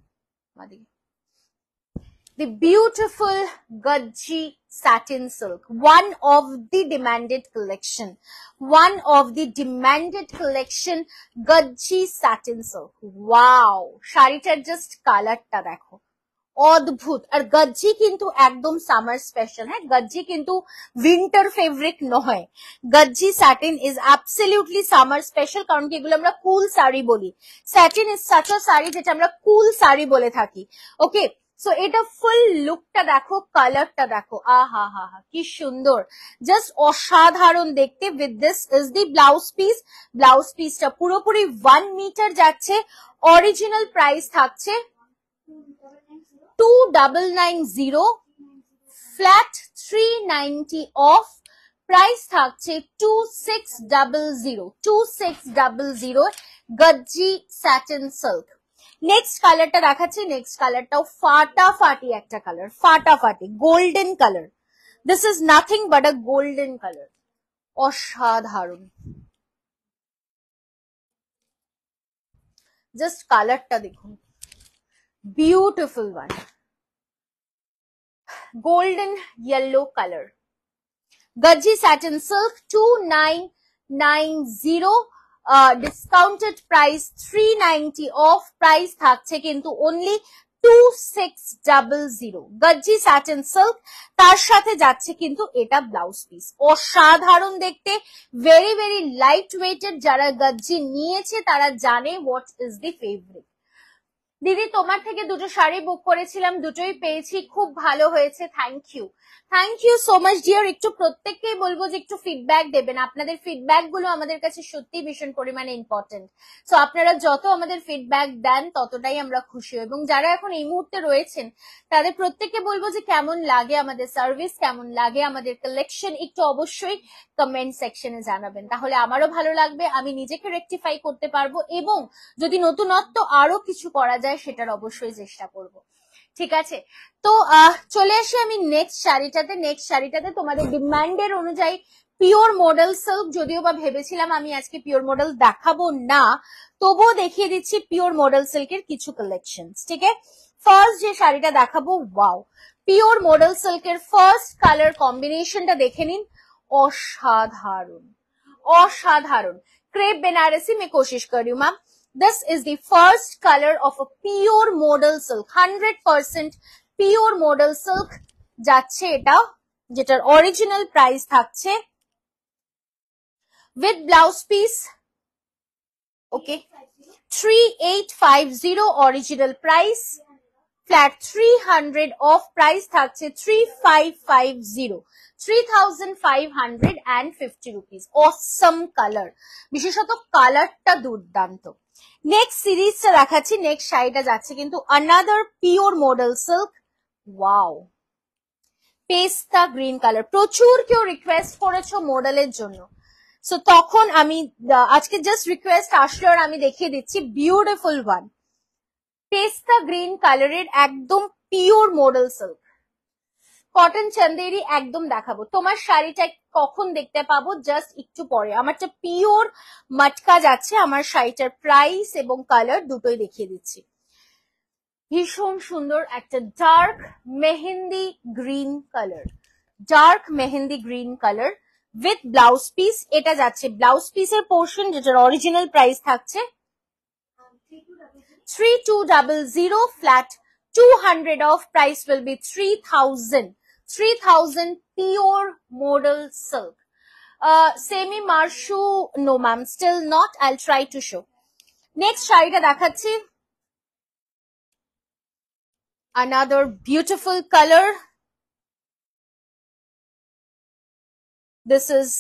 the beautiful Gajji satin silk one of the demanded collection one of the demanded collection gajji satin silk wow শাড়িটার জাস্ট কালারটা দেখো অদ্ভুত আর গজ্জি কিন্তু একদম সামার স্পেশাল হ্যাঁ গজ্জি কিন্তু উইন্টার ফেব্রিক নয় Gajji satin is absolutely summer special কারণ কি এগুলো আমরা কুল শাড়ি বলি satin is such a sari যেটা আমরা কুল শাড়ি বলে থাকি ওকে সো এটা ফুল লুকটা দেখো কালারটা দেখো আহা হা হা কি সুন্দর জাস্ট অসাধারণ দেখতে with this is the blouse piece blouse পিসটা পুরোপুরি ওয়ান মিটার যাচ্ছে অরিজিনাল প্রাইস থাকছে two double nine zero flat three ninety off price থাকছে two six double zero two six double zero Gajji satin silk next কালারটা দেখাচ্ছি next কালারটাও ফাটাফাটি একটা কালার ফাটাফাটি golden colour this is nothing but a golden colour অসাধারণ just কালারটা দেখুন beautiful one golden yellow colour Gajji satin silk two nine nine zero discounted price three ninety off price থাকছে কিন্তু only two six double zero Gajji satin silk তার সাথে যাচ্ছে কিন্তু এটা ব্লাউজ পিস অসাধারণ দেখতে ভেরি ভেরি লাইট ওয়েটেড যারা গজ্জি নিয়েছে তারা জানে হোয়াট ইজ দি ফেভারিট দিদি তোমার থেকে দুটো শাড়ি বুক করেছিলাম দুটোই পেয়েছি খুব ভালো হয়েছে thank you thank you so much dear একটু প্রত্যেককেই বলবো যে একটু ফিডব্যাক দেবেন আপনাদের ফিডব্যাক গুলো আমাদের কাছে সত্যি ভীষণ পরিমাণে ইম্পর্টেন্ট সো আপনারা যত আমাদের ফিডব্যাক দেন ততটাই আমরা খুশি এবং যারা এখন এই মুহূর্তে রয়েছেন তাদের প্রত্যেককে বলবো যে কেমন লাগে আমাদের সার্ভিস কেমন লাগে আমাদের কালেকশন একটু অবশ্যই কমেন্ট সেকশনে জানাবেন তাহলে আমারও ভালো লাগবে আমি নিজেকে রেক্টিফাই করতে পারবো এবং যদি নতুনত্ব আরো কিছু করা যায় সেটার অবশ্যই চেষ্টা করব ঠিক আছে তো চলে আসি আমি নেক্সট শাড়িটাতে নেক্সট শাড়িটাতে তোমাদের ডিমান্ডের অনুযায়ী পিওর মডেল সিল্ক যদিও বা ভেবেছিলাম আমি আজকে পিওর মডেল দেখাবো না তবুও দেখিয়ে দিচ্ছি পিওর মডেল সিল্কের কিছু কালেকশন ঠিক আছে ফার্স্ট যে শাড়িটা দেখাবো ওয়াও পিওর মডেল সিল্কের ফার্স্ট কালার কম্বিনেশনটা দেখে নিন असाधारण असाधारण क्रेप बेनारसी में कोशिश कर रही हूं ma'am this is the first colour of a pure model silk hundred percent pure model silk যাচ্ছে এটা যেটার অরিজিনাল প্রাইস থাকছে with blouse piece okay three eight five zero original price flat three hundred off price থাকছে three five five zero three thousand five hundred and fifty rupees awesome colour বিশেষত কালারটা দুর্দান্ত next সিরিজটা দেখাচ্ছি next শাড়িটা যাচ্ছে কিন্তু another pure model silk wow pista green colour প্রচুর কেউ রিকোয়েস্ট করেছো মডেলের জন্য সো তখন আমি আজকে জাস্ট রিকোয়েস্ট আসলে আর আমি দেখিয়ে দিচ্ছি বিউটিফুল ওয়ান পেস্তা গ্রিন কালারের একদম pure model silk cotton Chanderi একদম দেখাবো তোমার শাড়িটা কখন দেখতে পাবো জাস্ট একটু পরে আমারটা পিওর মাটকা যাচ্ছে আমার শাড়িটার প্রাইস এবং কালার দুটোই দেখিয়ে দিচ্ছি ভীষণ সুন্দর একটা dark mehndi green colour dark mehndi green colour with blouse piece এটা যাচ্ছে ব্লাউজ পিসের পোর্শন যেটার অরিজিনাল প্রাইস থাকছে 3200 flat 200 of price will be 3000 3000 pure modal silk uh, semi marshu no ma'am still not i'll try to show next sharita dakhachi another beautiful color this is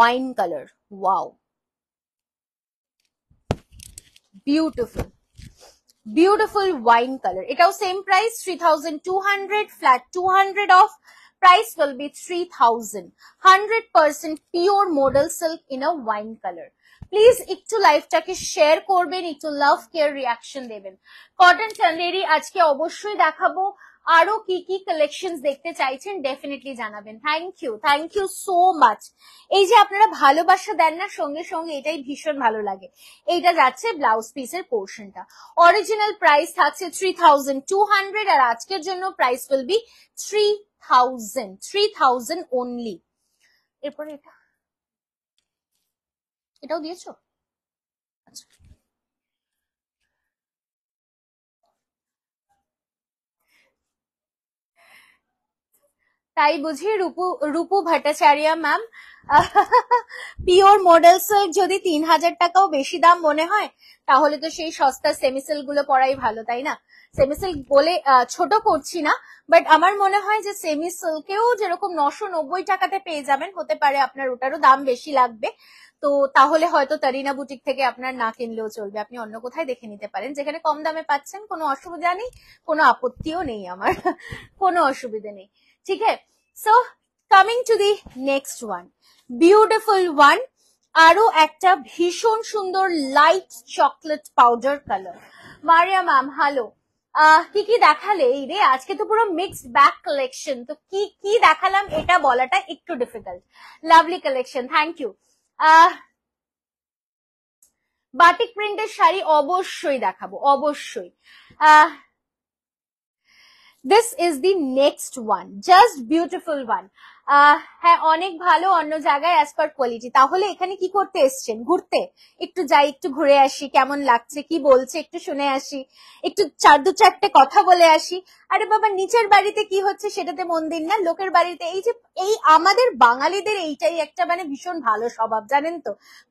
wine color wow beautiful beautiful wine colour এটাও same price three thousand two hundred flat two hundred off be will be hundred percent pure model silk in a wine colour please একটু লাইফটাকে share করবেন একটু love care reaction দেবেন cotton Chanderi আজকে অবশ্যই দেখাবো আরো কি কি কালেকশন দেখতে চাইছেন ডেফিনেটলি জানাবেন thank you thank you so much এই যে আপনারা ভালোবাসা দেন না সঙ্গে সঙ্গে এটাই ভীষণ ভালো লাগে এইটা যাচ্ছে ব্লাউজ পিসের পোর্শনটা অরিজিনাল প্রাইস থাকছে থ্রি থাউজেন্ড টু হান্ড্রেড আর আজকের জন্য price will be three thousand three thousand only এরপরে এটা এটাও দিয়েছো তাই বুঝি রূপু রূপু ভট্টাচার্য ম্যাম পিওর মডেলসের যদি তিন হাজার টাকাও বেশি দাম মনে হয় তাহলে তো সেই সস্তা সেমিসেল গুলো পড়াই ভালো তাই না সেমিসেল বলে ছোট করছি না বাট আমার মনে হয় যে সেমিসেলকেও যেরকম নশো নব্বই টাকাতে পেয়ে যাবেন হতে পারে আপনার ওটারও দাম বেশি লাগবে তো তাহলে হয়তো তারিনা বুটিক থেকে আপনার না কিনলেও চলবে আপনি অন্য কোথায় দেখে নিতে পারেন যেখানে কম দামে পাচ্ছেন কোনো অসুবিধা নেই কোনো আপত্তিও নেই আমার কোনো অসুবিধা নেই ठीक है so coming to the next one beautiful one আরো একটা ভীষণ সুন্দর light chocolate powder colour Maria ma'am hello কি কি দেখালে এই রে আজকে তো পুরো মিক্সড ব্যাক কালেকশন তো কি কি দেখালাম এটা বলাটা একটু difficult lovely collection thank you batik প্রিন্টের শাড়ি অবশ্যই দেখাবো অবশ্যই ah this is the next one just beautiful one হ্যাঁ অনেক ভালো অন্য জায়গায় অ্যাজ পার কোয়ালিটি তাহলে এখানে কি করতে এসছেন ঘুরতে একটু যাই একটু ঘুরে আসি কেমন লাগছে কি বলছে একটু শুনে আসি একটু চার দু চারটে কথা বলে আসি আরে বাবা নিচের বাড়িতে কি হচ্ছে সেটাতে মন দিন না লোকের বাড়িতে এই যে এই আমাদের বাঙালিদের এইটাই একটা মানে ভীষণ ভালো স্বভাব জানেন তো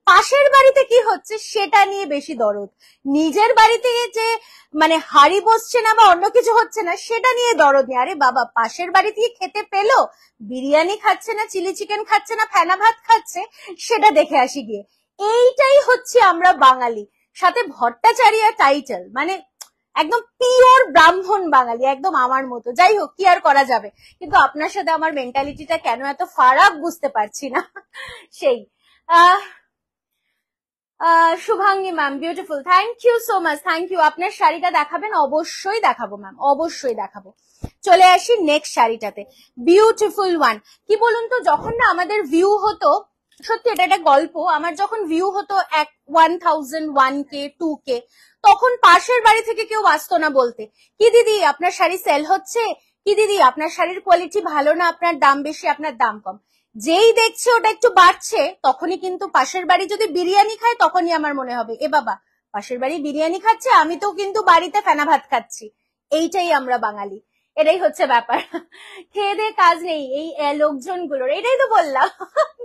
পাশের বাড়িতে কি হচ্ছে সেটা নিয়ে বেশি দরদ নিজের বাড়িতে যে মানে হাড়ি বসছে না বা অন্য কিছু হচ্ছে না সেটা নিয়ে দরদ নেই আরে বাবা পাশের বাড়িতে খেতে পেলো বিরিয়ানি খাচ্ছে না চিলি চিকেন খাচ্ছে না ফেনা ভাত খাচ্ছে সেটা দেখে আসি গিয়ে এইটাই হচ্ছে আমরা বাঙালি সাথে ভট্টাচার্য টাইটেল মানে একদম পিওর ব্রাহ্মণ বাঙালি একদম আমার মতো যাই হোক কি আর করা যাবে কিন্তু আপনার সাথে আমার মেন্টালিটিটা কেন এত ফারাক বুঝতে পারছি না সেই আহ Shubhangi ma'am beautiful thank you so much thank you আপনার শাড়িটা দেখাবেন অবশ্যই দেখাবো ম্যাম অবশ্যই দেখাবো চলে আসি নেক্সট শাড়িটাতে বিউটিফুল ওয়ান কি বলুন তো যখন না আমাদের ভিউ হতো সত্যি এটা একটা গল্প আমার যখন ভিউ হতো এক one thousand one K two K তখন পাশের বাড়ি থেকে কেউ আসতো না বলতে কি দিদি আপনার শাড়ি সেল হচ্ছে কি দিদি আপনার শাড়ির কোয়ালিটি ভালো না আপনার দাম বেশি আপনার দাম কম যেই দেখছে ওটা একটু বাড়ছে তখনই কিন্তু পাশের বাড়ি যদি বিরিয়ানি খায় তখনই আমার মনে হবে এ বাবা পাশের বাড়ি বিরিয়ানি খাচ্ছে আমি তো কিন্তু বাড়িতে ফেনা ভাত খাচ্ছি এইটাই আমরা বাঙালি এটাই হচ্ছে ব্যাপার <laughs> খেয়ে দিয়ে কাজ নেই এই লোকজনগুলোর এটাই তো বললাম <laughs>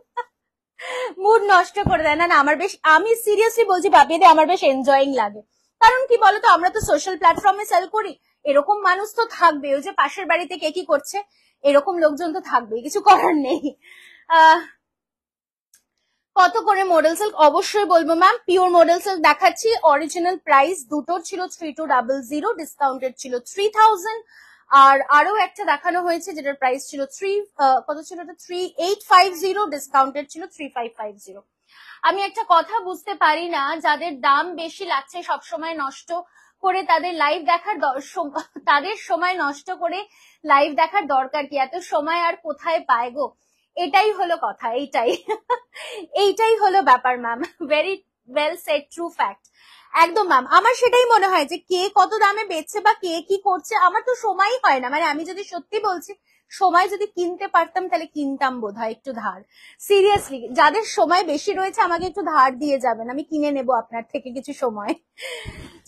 মুড নষ্ট করে দেয় না না আমার বেশ আমি সিরিয়াসলি বলছি ভাবিয়ে আমার বেশ এনজয়িং লাগে কারণ কি বলতো আমরা তো সোশ্যাল প্ল্যাটফর্মে সেল করি এরকম মানুষ তো থাকবে ওই যে পাশের বাড়িতে কে কি করছে এরকম লোকজন তো থাকবে কিছু করার নেই কত করে মডেল সেল অবশ্যই বলবো ম্যাম পিওর মডেল সেল দেখাচ্ছি অরিজিনাল প্রাইস দুটোর ছিল three two double zero discounted ছিল থ্রি থাউজেন্ড আর আরো একটা দেখানো হয়েছে যেটার প্রাইস ছিল থ্রি কত ছিল ওটা three eight five zero discounted ছিল থ্রি ফাইভ ফাইভ জিরো আমি একটা কথা বুঝতে পারি না যাদের দাম বেশি লাগছে সবসময় নষ্ট করে তাদের লাইভ দেখার তাদের সময় নষ্ট করে লাইভ দেখার দরকার কি এত সময় আর কোথায় পায় গো এটাই হলো কথা এইটাই <laughs> এইটাই হলো ব্যাপার ma'am very well set true fact একদম ম্যাম আমার সেটাই মনে হয় যে কে কত দামে বেচছে বা কে কি করছে আমার তো সময়ই হয় না মানে আমি যদি সত্যি বলছি সময় যদি কিনতে পারতাম তাহলে কিনতাম বোধ হয় একটু ধার সিরিয়াসলি যাদের সময় বেশি রয়েছে আমাকে একটু ধার দিয়ে যাবেন আমি কিনে নেব আপনার থেকে কিছু সময়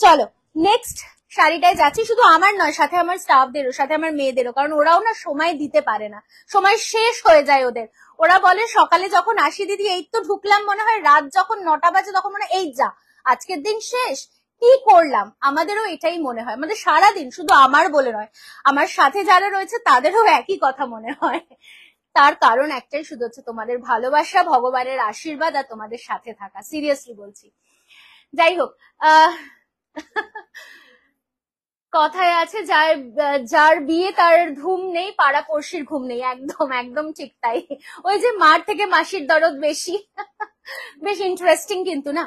চলো নেক্সট শাড়িটায় যাচ্ছি শুধু আমার নয় সাথে আমার স্টাফদেরও সাথে আমার মেয়েদেরও কারণ ওরাও না সময় দিতে পারে না সময় শেষ হয়ে যায় ওদের ওরা বলে সকালে যখন আসি দিদি এই তো ঢুকলাম মনে হয় রাত যখন নটা বাজে তখন মনে হয় এই যা আজকের দিন শেষ কি করলাম আমাদেরও এটাই মনে হয় আমাদের সারাদিন শুধু আমার বলে নয় আমার সাথে যারা রয়েছে তাদেরও একই কথা মনে হয় তার কারণ একটাই শুধু হচ্ছে তোমাদের ভালোবাসা ভগবানের আশীর্বাদ আর তোমাদের সাথে থাকা সিরিয়াসলি বলছি যাই হোক কথায় আছে যার যার বিয়ে তার ধুম নেই পাড়া পড়শির ঘুম নেই একদম একদম ঠিক তাই ওই যে মার থেকে মাসির দরদ বেশি বেশ ইন্টারেস্টিং কিন্তু না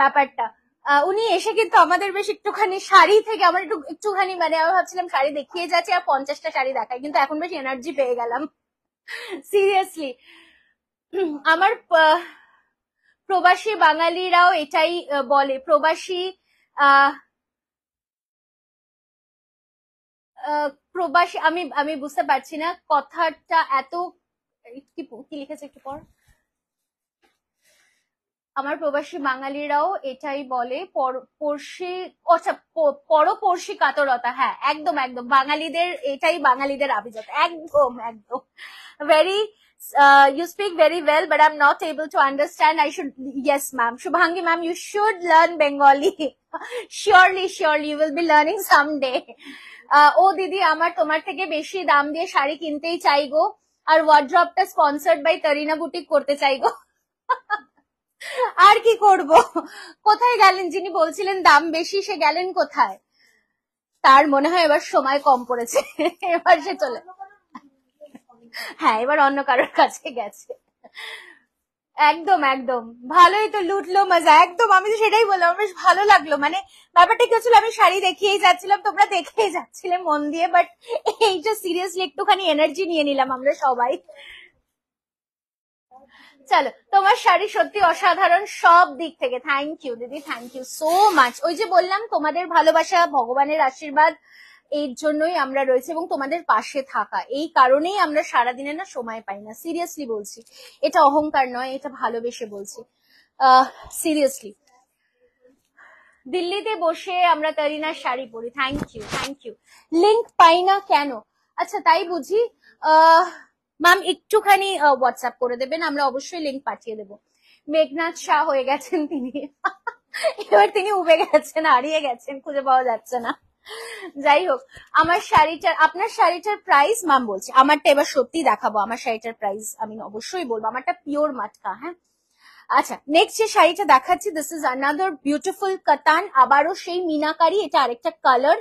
ব্যাপারটা উনি এসে কিন্তু আমাদের বেশ একটুখানি শাড়ি থেকে আমার একটু একটুখানি মানে আমি ভাবছিলাম শাড়ি দেখিয়ে যাচ্ছে আর পঞ্চাশটা শাড়ি দেখায় কিন্তু এখন বেশ এনার্জি পেয়ে গেলাম সিরিয়াসলি আমার প্রবাসী বাঙালিরাও এটাই বলে প্রবাসী প্রবাসী আমি আমি বুঝতে পারছি না কথাটা এত কি লিখেছে একটু পর আমার প্রবাসী বাঙালিরাও এটাই বলে পড়শি আচ্ছা পরপড়শি কাতরতা হ্যাঁ একদম একদম বাঙালিদের এটাই বাঙালিদের আভিজাত একদম একদম very uh, you speak very well, but I'm not able to understand. I should, yes, ma'am. Shubhangi, ma'am, you should learn Bengali. surely, surely, you will be learning someday. ও দিদি আমার তোমার থেকে বেশি দাম দিয়ে শাড়ি কিনতেই চাই গো আর ওয়ার্ড্রপটা স্পন্সার্ড বাই তরিনা বুটিক করতে চাই গো আর কি করব কোথায় গেলেন যিনি বলছিলেন দাম বেশি সে গেলেন কোথায় তার মনে হয় এবার সময় কম পড়েছে এবার সে চলে হ্যাঁ এবার অন্য কারোর কাছে গেছে একদম একদম ভালোই তো লুটলো মজা একদম আমি তো সেটাই বললাম বেশ ভালো লাগলো মানে ব্যাপারটা কি হচ্ছিল আমি শাড়ি দেখিয়েই যাচ্ছিলাম তোমরা দেখেই যাচ্ছিলে মন দিয়ে বাট এই যে সিরিয়াসলি একটুখানি এনার্জি নিয়ে নিলাম আমরা সবাই চলো তোমার শাড়ি সত্যি অসাধারণ সব দিক থেকে থ্যাংক ইউ দিদি থ্যাংক ইউ সো মাচ ওই যে বললাম তোমাদের ভালোবাসা ভগবানের আশীর্বাদ এর জন্যই আমরা রয়েছে এবং তোমাদের পাশে থাকা এই কারণেই আমরা সারাদিনে না সময় পাই না সিরিয়াসলি বলছি এটা অহংকার নয় এটা ভালোবেসে বলছি সিরিয়াসলি দিল্লিতে বসে আমরা তারিনার শাড়ি পরি thank you thank you link পাই না কেন আচ্ছা তাই বুঝি আহ ম্যাম একটুখানি হোয়াটসঅ্যাপ করে দেবেন আমরা অবশ্যই লিঙ্ক পাঠিয়ে দেবো মেঘনাথ শাহ হয়ে গেছেন তিনি এবার তিনি উবে গেছেন হারিয়ে গেছেন খুঁজে পাওয়া যাচ্ছে না যাই হোক আমার শাড়িটার আপনার শাড়িটার প্রাইস মাম বলছি আমারটা এবার সত্যি দেখাবো আমার শাড়িটার প্রাইস আমি অবশ্যই বলবো আমারটা পিওর মাটকা হ্যাঁ আচ্ছা নেক্সট যে শাড়িটা দেখাচ্ছি দিস ইজ আনাদার বিউটিফুল কাতান আবারও সেই মিনাকারি এটা আরেকটা কালার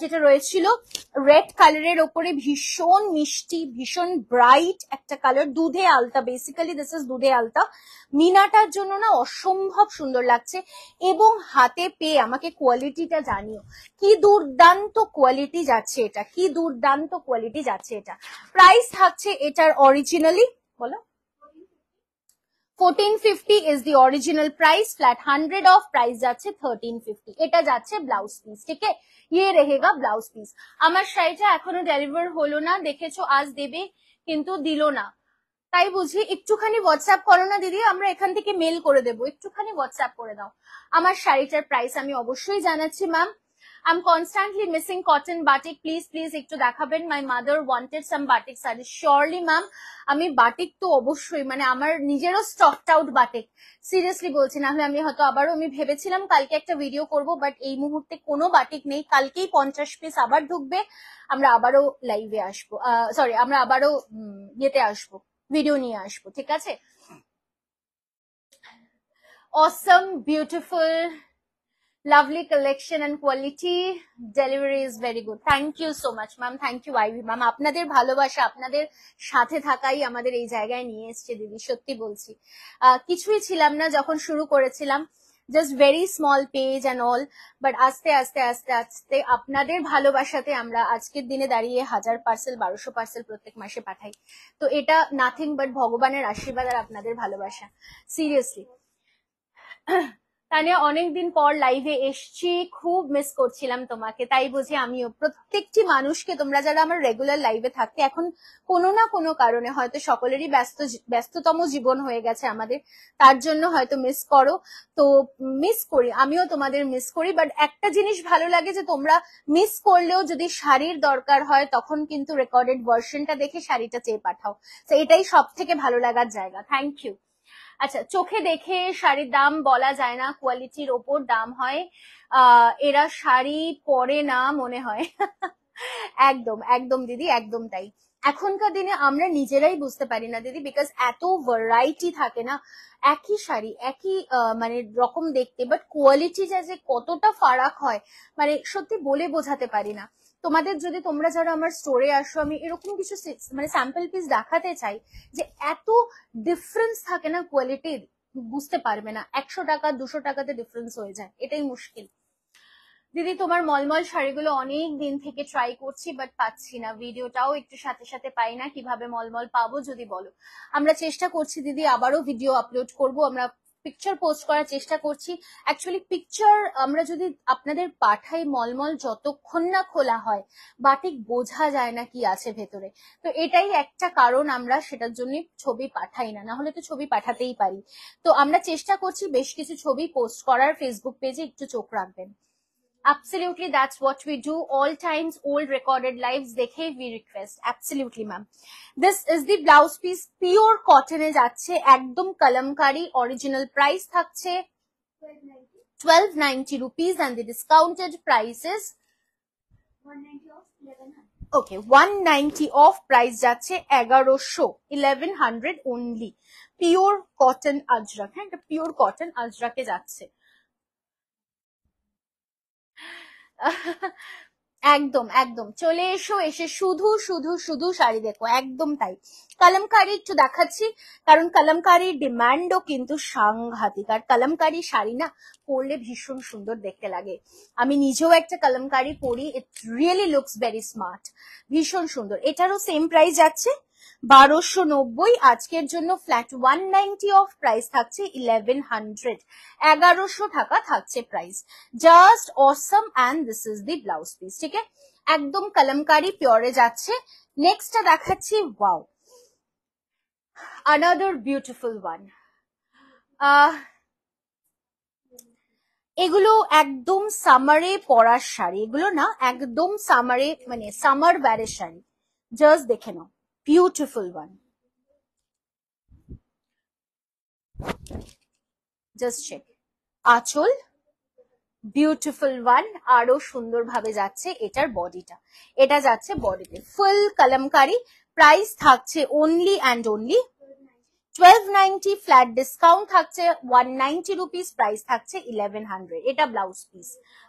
যেটা রয়েছিল রেড কালারের ওপরে ভীষণ মিষ্টি ভীষণ ব্রাইট একটা কালার দুধে আলতা বেসিক্যালি দিস ইজ দুধে আলতা মিনাটার জন্য না অসম্ভব সুন্দর লাগছে এবং হাতে পেয়ে আমাকে কোয়ালিটিটা জানিও কি দুর্দান্ত কোয়ালিটি যাচ্ছে এটা কি দুর্দান্ত কোয়ালিটি যাচ্ছে এটা প্রাইস থাকছে এটার অরিজিনালি বলো 1450 is the original price flat 100 off price যাচ্ছে 1350 এটা যাচ্ছে ব্লাউজ পিস ঠিক है ये रहेगा ব্লাউজ পিস আমার শাড়িটা এখনো ডেলিভার হলো না দেখেছো আজ দেবে কিন্তু দিল না তাই বুঝি একটুখানি হোয়াটসঅ্যাপ করো না দিদি আমরা এখান থেকে মেল করে দেবো একটুখানি হোয়াটসঅ্যাপ করে দাও আমার শাড়িটার প্রাইস আমি অবশ্যই জানাচ্ছি ma'am I'm constantly missing cotton batik please please একটু দেখাবেন. My mother wanted some batik sarees. Surely, ma'am আমি বাটিক তো অবশ্যই মানে আমার নিজেরও স্টকড আউট বাটিক সিরিয়াসলি বলছি না আমি হয়তো আবারও আমি ভেবেছিলাম কালকে একটা ভিডিও করব বাট এই মুহূর্তে কোনো বাটিক নেই কালকেই পঞ্চাশ পিস আবার ঢুকবে আমরা আবারও লাইভে আসবো সরি আমরা আবারও ইয়েতে আসবো ভিডিও নিয়ে আসবো ঠিক আছে awesome beautiful lovely collection and quality delivery is very good thank you so much ma'am thank you Ivy ma'am আপনাদের ভালোবাসা আপনাদের সাথে থাকাই আমাদের এই জায়গায় নিয়ে এসছে দিদি সত্যি বলছি কিছুই ছিলাম না যখন শুরু করেছিলাম just very small page and all but আস্তে আস্তে আস্তে আস্তে আপনাদের ভালোবাসাতে আমরা আজকের দিনে দাঁড়িয়ে হাজার পার্সেল বারোশো পার্সেল প্রত্যেক মাসে পাঠাই তো এটা নাথিং বাট ভগবানের আশীর্বাদ আর আপনাদের ভালোবাসা সিরিয়াসলি তানিয়া অনেকদিন পর লাইভে এসছি খুব মিস করছিলাম তোমাকে তাই বুঝি আমিও প্রত্যেকটি মানুষকে তোমরা যারা আমার রেগুলার লাইভে থাকতে এখন কোনো না কোনো কারণে হয়তো সকলেরই ব্যস্ত ব্যস্ততম জীবন হয়ে গেছে আমাদের তার জন্য হয়তো মিস করো তো মিস করি আমিও তোমাদের মিস করি বাট একটা জিনিস ভালো লাগে যে তোমরা মিস করলেও যদি শাড়ির দরকার হয় তখন কিন্তু রেকর্ডেড ভার্সনটা দেখে শাড়িটা চেয়ে পাঠাও তো এটাই সব থেকে ভালো লাগার জায়গা থ্যাংক ইউ আচ্ছা চোখে দেখে শাড়ির দাম বলা যায় না কোয়ালিটির ওপর দাম হয় এরা শাড়ি পরে না মনে হয় একদম একদম দিদি একদম তাই এখনকার দিনে আমরা নিজেরাই বুঝতে পারি না দিদি বিকজ এত ভ্যারাইটি থাকে না একই শাড়ি একই মানে রকম দেখতে বাট কোয়ালিটি যা যে কতটা ফারাক হয় মানে সত্যি বলে বোঝাতে পারি না তোমাদের যদি তোমরা যারা আমার স্টোরে আসো আমি এরকম কিছু মানে স্যাম্পল পিস দেখাতে চাই যে এত ডিফারেন্স থাকে না কোয়ালিটির বুঝতে পারবে না একশো টাকা দুশো টাকাতে ডিফারেন্স হয়ে যায় এটাই মুশকিল দিদি তোমার মলমল শাড়িগুলো অনেক দিন থেকে ট্রাই করছি বাট পাচ্ছি না ভিডিওটাও একটু সাথে সাথে পাই না কিভাবে মলমল পাবো যদি বলো আমরা চেষ্টা করছি দিদি আবারও ভিডিও আপলোড করব আমরা পিকচার পোস্ট করার চেষ্টা করছি অ্যাকচুয়ালি পিকচার আমরা যদি আপনাদের পাঠাই মলমল যতক্ষণ না খোলা হয় বাটিক বোঝা যায় না কি আছে ভেতরে তো এটাই একটা কারণ আমরা সেটার জন্য ছবি পাঠাই না না হলে তো ছবি পাঠাতেই পারি তো আমরা চেষ্টা করছি বেশ কিছু ছবি পোস্ট করার ফেসবুক পেজে একটু চোখ রাখবেন Absolutely, that's what we do. All times, old recorded lives, dekhe we request. Absolutely, ma'am. This is the blouse piece, pure cotton এ যাচ্ছে, একদম kalamkari. original price thakche. 1290 rupees and the discounted price is 190 off 1100. Okay one ninety off price যাচ্ছে এগারোশো eleven hundred only pure cotton Ajrakh হ্যাঁ এটা pure cotton <laughs> একদম একদম চলে এসো এসে শুধু শুধু শুধু শাড়ি দেখো একদম তাই কালামকারি একটু দেখাচ্ছি কারণ কালামকারির ডিমান্ডও কিন্তু সাংঘাতিক আর কালামকারি শাড়ি না পরলে ভীষণ সুন্দর দেখতে লাগে আমি নিজেও একটা কালামকারি পরি it really looks very smart ভীষণ সুন্দর এটারও সেম প্রাইস যাচ্ছে বারোশো নব্বই আজকের জন্য flat one ninety off price থাকছে ইলেভেন হান্ড্রেড এগারোশো টাকা থাকছে price just awesome and this is the blouse piece ঠিক আছে একদম কলমকারি পিওরে যাচ্ছে নেক্সটটা দেখাচ্ছি ওয়াও আনাদার বিউটিফুল ওয়ান এগুলো একদম সামারে পরার শাড়ি এগুলো না একদম সামারে মানে সামার ব্যারের শাড়ি জাস্ট দেখে নাও beautiful one. Just check. আঁচল বিউটিফুল ওয়ান আরো সুন্দরভাবে যাচ্ছে এটার বডিটা এটা যাচ্ছে বডিতে ফুল কলমকারি প্রাইস থাকছে only and only twelve ninety flat discount থাকছে ওয়ান নাইনটি রুপিস প্রাইস থাকছে ইলেভেন হান্ড্রেড এটা ব্লাউজ পিস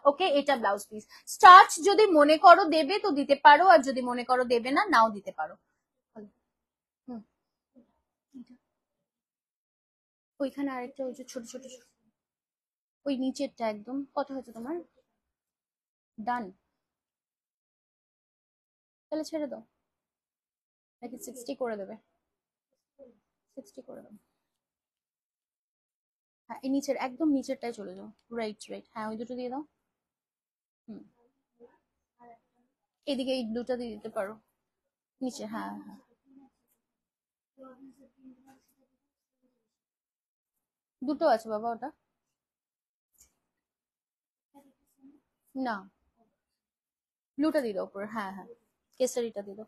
ওকে এটা ব্লাউজ পিস স্টার্চ যদি মনে করো দেবে তো দিতে পারো আর যদি মনে করো দেবে না নাও দিতে পারো ওইখানে আরেকটা ওই যে ছোট ছোট ওই নিচেরটা একদম কত হয়েছে তোমার ডান তাহলে ছেড়ে দাও নাকি সিক্সটি করে দেবে সিক্সটি করে দেবে হ্যাঁ এই নিচের একদম নিচেরটাই চলে যাও রাইট রাইট হ্যাঁ ওই দুটো দিয়ে দাও হুম এদিকে এই দুটো দিয়ে দিতে পারো নিচে হ্যাঁ হ্যাঁ দুটো আছে বাবা ওটা না ব্লুটা দিল উপরে হ্যাঁ হ্যাঁ কেসারিটা দিল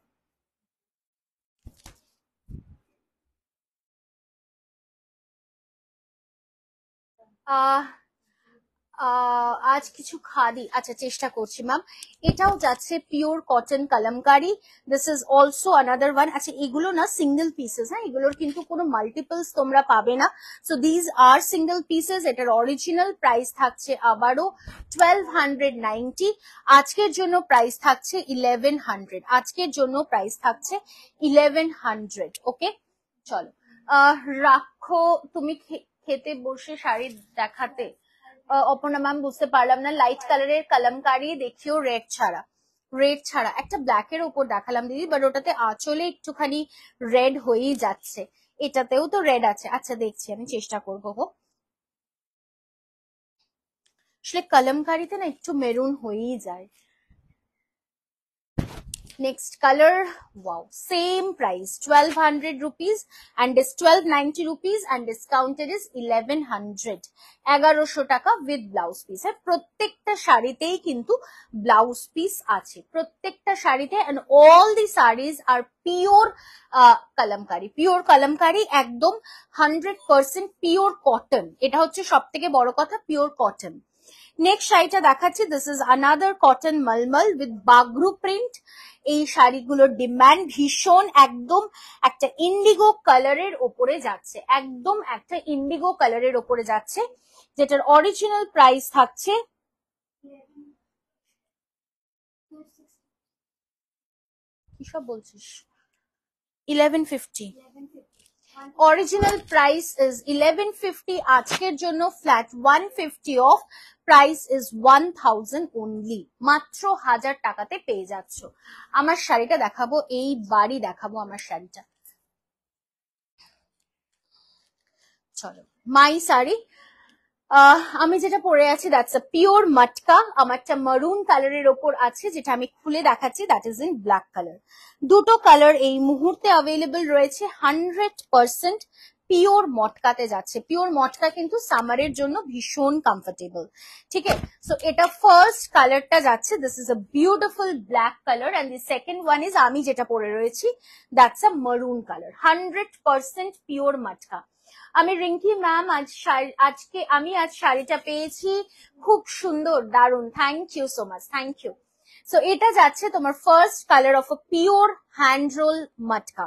আহ আজ কিছু খাদি আচ্ছা চেষ্টা করছি ম্যাম এটাও যাচ্ছে pure cotton Kalamkari this is also another one আচ্ছা এগুলো না সিঙ্গেল পিসেস হ্যাঁ এগুলোর কিন্তু কোনো মাল্টিপলস তোমরা পাবে না so these are single pieces এটার অরিজিনাল প্রাইস থাকছে আবারও টুয়েলভ হান্ড্রেড নাইনটি আজকের জন্য প্রাইস থাকছে ইলেভেন হান্ড্রেড আজকের জন্য প্রাইস থাকছে ইলেভেন হান্ড্রেড ওকে চলো রাখো তুমি খেতে বসে শাড়ি দেখাতে অপর্ণা ম্যাম বুঝতে পারলাম না লাইট কালারের কালামকারি দেখিও রেড ছাড়া রেড ছাড়া একটা ব্ল্যাক এর উপর দেখালাম দিদি বাট ওটাতে আঁচলে একটুখানি রেড হয়েই যাচ্ছে এটাতেও তো রেড আছে আচ্ছা দেখছি আমি চেষ্টা করব হোক আসলে কলমকারিতে না একটু মেরুন হয়েই যায় Next color, wow, same price, 1200 rupees and is 1290 rupees and discounted is 1100. 1100 টাকা with blouse piece. প্রত্যেকটা শাড়িতেই কিন্তু blouse piece আছে। প্রত্যেকটা শাড়িতে and all the sarees are pure Kalamkari pure Kalamkari একদম হান্ড্রেড পার্সেন্ট পিওর কটন এটা হচ্ছে সব থেকে বড় কথা পিওর কটন নেক্সট শাড়িটা দেখাচ্ছি this is another cotton mulmul with Bagru print এই শাড়িগুলোর ডিমান্ড ভীষণ একদম একটা ইন্ডিগো কালারের ওপরে যাচ্ছে একদম একটা ইন্ডিগো কালারের ওপরে যাচ্ছে যেটার অরিজিনাল প্রাইস থাকছে কি সব বলছিস eleven fifty original price is eleven fifty আজকের জন্য flat one fifty off price is one thousand only মাত্র হাজার টাকাতে পেয়ে যাচ্ছ আমার শাড়িটা দেখাবো এই বাড়ি দেখাবো আমার শাড়িটা চলো মাই শাড়ি আমি যেটা পরে আছি দ্যাটস আ পিওর মাটকা আমারটা মারুন কালারের ওপর আছে যেটা আমি খুলে দেখাচ্ছি that is in black colour দুটো কালার এই মুহূর্তে অ্যাভেলেবল রয়েছে হান্ড্রেড পার্সেন্ট পিওর মটকাতে যাচ্ছে পিওর মটকা কিন্তু সামারের জন্য ভীষণ কমফোর্টেবল ঠিক আছে সো এটা ফার্স্ট কালারটা যাচ্ছে this is a beautiful black colour and the second one is আমি যেটা পরে রয়েছি that's a maroon colour hundred percent pure matka আমি রিঙ্কি ম্যাম আজ আজকে আমি আজ শাড়িটা পেয়েছি খুব সুন্দর দারুন thank you so much thank you so এটা যাচ্ছে তোমার first colour of a pure hand roll matka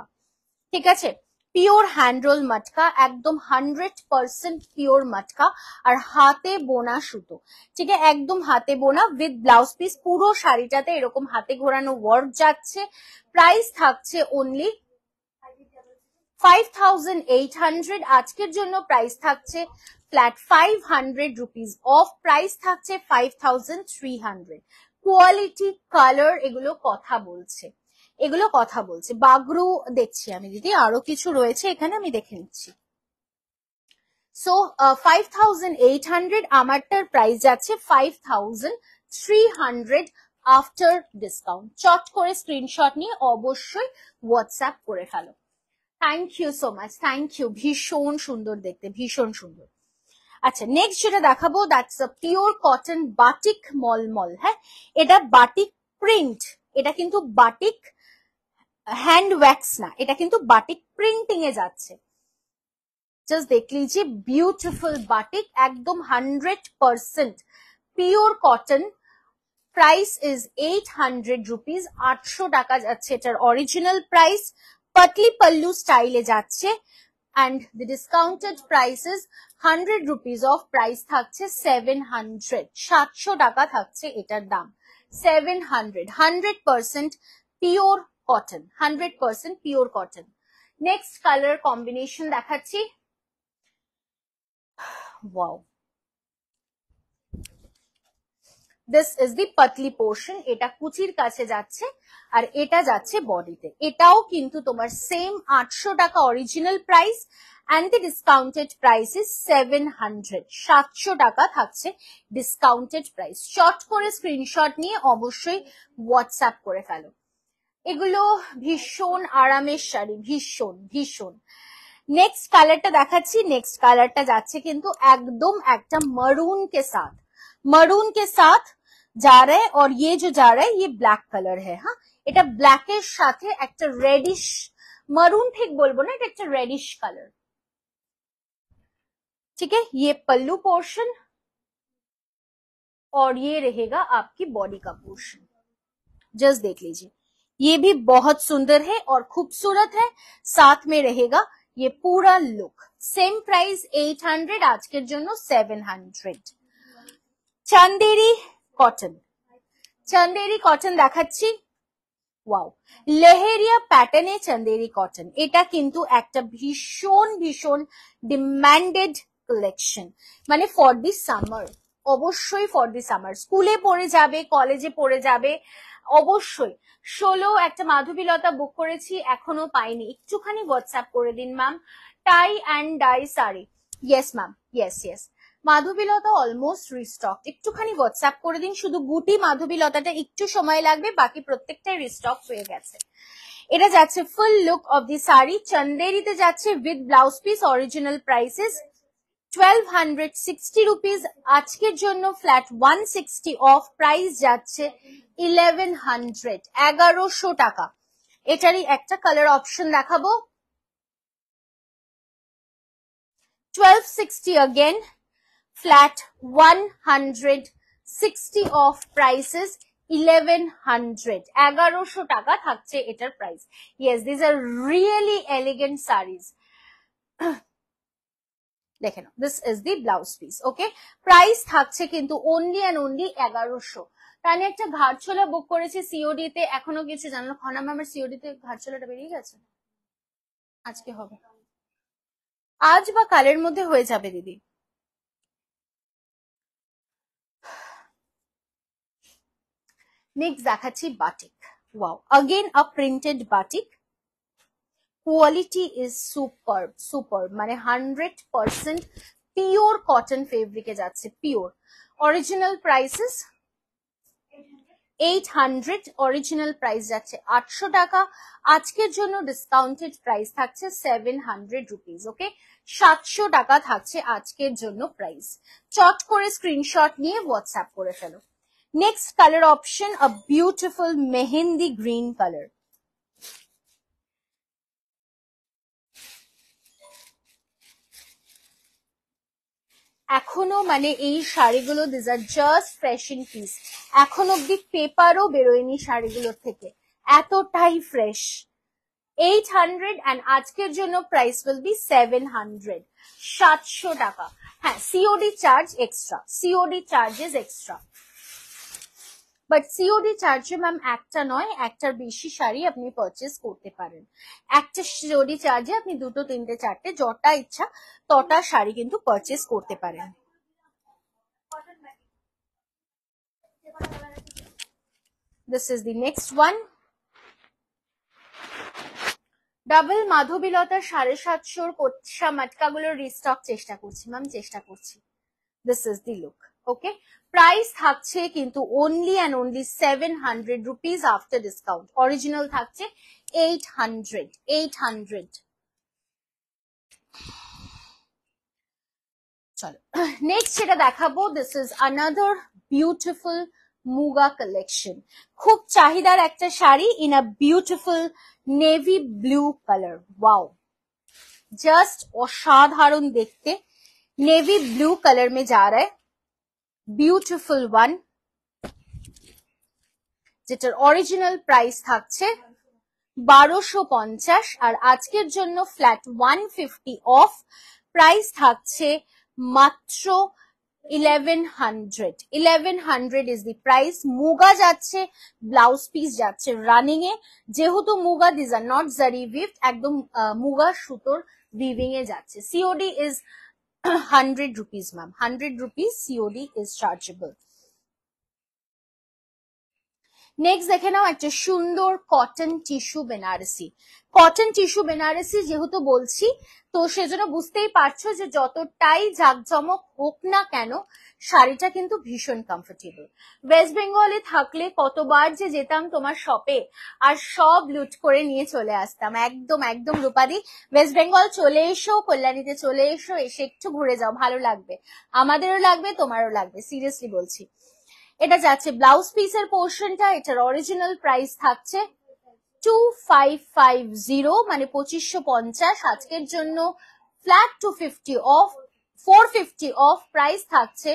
ঠিক আছে পিওর হ্যান্ডরোল মাটকা একদম হান্ড্রেড পার্সেন্ট পিওর মাটকা আর হাতে বোনা সুতো ঠিক আছে একদম হাতে বোনা উইথ ব্লাউজ পিস পুরো শাড়িটাতে এরকম হাতে ঘোরানো ওয়ার্ক যাচ্ছে প্রাইস থাকছে অনলি ফাইভ এইট হান্ড্রেড আজকের জন্য প্রাইস থাকছে flat five hundred rupees off price থাকছে five thousand three hundred quality colour এগুলো কথা বলছে এগুলো কথা বলছে বাগরু দেখছি আমি দিদি আরো কিছু রয়েছে এখানে আমি দেখে নিচ্ছি so five thousand eight hundred আমারটার প্রাইস যাচ্ছে five thousand three hundred after discount চট করে স্ক্রিনশট নিয়ে অবশ্যই হোয়াটসঅ্যাপ করে ফেলো thank you so much thank you ভীষণ সুন্দর দেখতে ভীষণ সুন্দর আচ্ছা নেক্সট যেটা দেখাবো that's a pure cotton batik mulmul হ্যাঁ এটা বাটিক প্রিন্ট এটা কিন্তু বাটিক হ্যান্ড ওয়্যাক্স না এটা কিন্তু বাটিক প্রিন্টিং এ যাচ্ছে জাস্ট দেখলি যে বিউটিফুল বাটিক একদম hundred percent pure cotton price is eight hundred rupees আটশো টাকা যাচ্ছে এটার অরিজিনাল প্রাইস পাতলি পাল্লু স্টাইলে যাচ্ছে and the discounted price is hundred rupees off price থাকছে সেভেন হান্ড্রেড সাতশো টাকা থাকছে এটার দাম seven hundred hundred percent pure cotton hundred percent pure cotton next colour combination দেখাচ্ছি this is the patli portion এটা কুচির কাছে যাচ্ছে আর এটা যাচ্ছে বডিতে এটাও কিন্তু তোমার সেম আটশো টাকা original price and the discounted price is seven hundred সাতশো টাকা থাকছে ডিসকাউন্টেড প্রাইস শর্ট করে স্ক্রিনশট নিয়ে অবশ্যই হোয়াটসঅ্যাপ করে ফেলো এগুলো ভীষণ আরামের শাড়ি ভীষণ ভীষণ নেক্সট কালারটা দেখাচ্ছি নেক্সট কালারটা যাচ্ছে কিন্তু একদম একটা मरून के साथ मरून के साथ যা রে और ये जो जा रहा है ये ব্ল্যাক কালার है হ্যাঁ এটা ব্ল্যাক এর সাথে একটা রেডিশ मरून ঠিক বলবো না এটা একটা রেডিশ কালার ঠিক है ये पल्लू पोर्शन और ये रहेगा आपकी बॉडी का पोर्शन जस्ट देख लीजिए ये भी बहुत सुंदर है और खूबसूरत है साथ में रहेगा ये पूरा लुक सेम प्राइस 800 आज के जो no seven hundred Chanderi cotton Chanderi cotton देखा लेहरिया पैटर्न चंदेरी कॉटन एटा किंतु एक भीषण भीषण डिमांडेड कलेक्शन माने फॉर दि सामर अवश्य फॉर दि सामर स्कूले पड़े जाए कलेजे पड़े जाए অবশ্যই ষোলো একটা মাধবীলতা বুক করেছি এখনো পাইনি একটুখানি হোয়াটসঅ্যাপ করে দিন ma'am tie and dye sari yes ma'am yes yes Madhabilata almost restock একটুখানি হোয়াটসঅ্যাপ করে দিন শুধু গুটি মাধবীলতাটা একটু সময় লাগবে বাকি প্রত্যেকটাই রিস্টক হয়ে গেছে এটা যাচ্ছে full look of the sari চন্দেরিতে যাচ্ছে with blouse piece original prices twelve hundred sixty rupees আজকের জন্য flat one sixty off price যাচ্ছে ইলেভেন হান্ড্রেড এগারোশো টাকা এটারই একটা কালার অপশন দেখাবো twelve sixty again flat one hundred sixty off prices eleven hundred এগারোশো টাকা থাকছে এটার price yes this are really elegant sarees দেখেন this is the blouse piece okay price থাকছে কিন্তু অনলি অ্যান্ড অনলি এগারোশো তাহলে একটা ঘাটছোলা বুক করেছি সিওডি তে এখনো গেছে জানো খনা ম্যামের সিওডি তে ঘাটছোলাটা বেরিয়ে গেছে আজকে হবে আজ বা কালের মধ্যে হয়ে যাবে দিদি নেক্সট দেখাচ্ছি batik wow again a printed batik quality is super super মানে হান্ড্রেড পার্সেন্ট পিওর কটন ফেব্রিকে যাচ্ছে pure original prices eight hundred original price যাচ্ছে আটশো টাকা আজকের জন্য ডিসকাউন্টেড প্রাইস থাকছে সেভেন হান্ড্রেড রুপিস ওকে সাতশো টাকা থাকছে আজকের জন্য প্রাইস চট করে স্ক্রিনশট নিয়ে হোয়াটসঅ্যাপ করে ফেলো next colour option a beautiful mehendi green colour এখনো মানে এই শাড়িগুলো this are just freshing piece এখন অব্দি পেপারও বেরোয়নি শাড়িগুলোর থেকে এতটাই ফ্রেশ এইট হান্ড্রেড অ্যান্ড আজকের জন্য price will be seven hundred সাতশো টাকা হ্যাঁ COD charge extra COD charges extra but COD চার্জে ম্যাম একটা নয় একটার বেশি শাড়ি আপনি পারচেস করতে পারেন একটা সিওডি চার্জে আপনি দুটো তিনটে চারটে যটা ইচ্ছা তটা শাড়ি কিন্তু পারচেস করতে পারেন this is the next one double Madhabilata সাড়ে সাতশোর কোচ্ছা মাটকাগুলোর রিস্টক চেষ্টা করছি ম্যাম চেষ্টা করছি this is the look okay price থাকছে কিন্তু only and only seven hundred rupees after discount original থাকছে এইট হান্ড্রেড এইট হান্ড্রেড চলো নেক্সট সেটা দেখাবো this is another beautiful muga collection খুব চাহিদার একটা শাড়ি in a beautiful navy blue colour wow just অসাধারণ দেখতে নেভি ব্লু কালার মে যা রায় বিউটিফুল ওয়ান যেটার অরিজিনাল প্রাইস থাকছে বারোশো পঞ্চাশ আর আজকের জন্য flat one fifty off price থাকছে মাত্র eleven hundred eleven hundred is the price muga যাচ্ছে ব্লাউজ পিস যাচ্ছে রানিং এ যেহেতু muga these are not zari weave একদম মুগা সুতোর উইভিং এ যাচ্ছে COD is 100 rupees ma'am 100 rupees COD is chargeable next দেখে নাও একটা সুন্দর cotton tissue Banarasi cotton tissue Banarasi যেহেতু বলছি তো সেজন্য বুঝতেই পারছো যে যতটাই জাকজমক হোক না কেন শাড়িটা কিন্তু ভীষণ কমফোর্টেবল ওয়েস্ট বেঙ্গলে থাকলে কতবার যে যেতাম তোমার শপে আর সব লুট করে নিয়ে চলে আসতাম একদম একদম রূপাদি ওয়েস্ট বেঙ্গল চলে এসো কল্যাণীতে চলে এসো এসে একটু ঘুরে যাও ভালো লাগবে আমাদেরও লাগবে তোমারও লাগবে সিরিয়াসলি বলছি এটা যাচ্ছে ব্লাউজ পিসের পোর্শনটা এটার অরিজিনাল প্রাইস থাকছে টু ফাইভ ফাইভ জিরো মানে পঁচিশশো পঞ্চাশ আজকের জন্য flat two fifty off four fifty off price থাকছে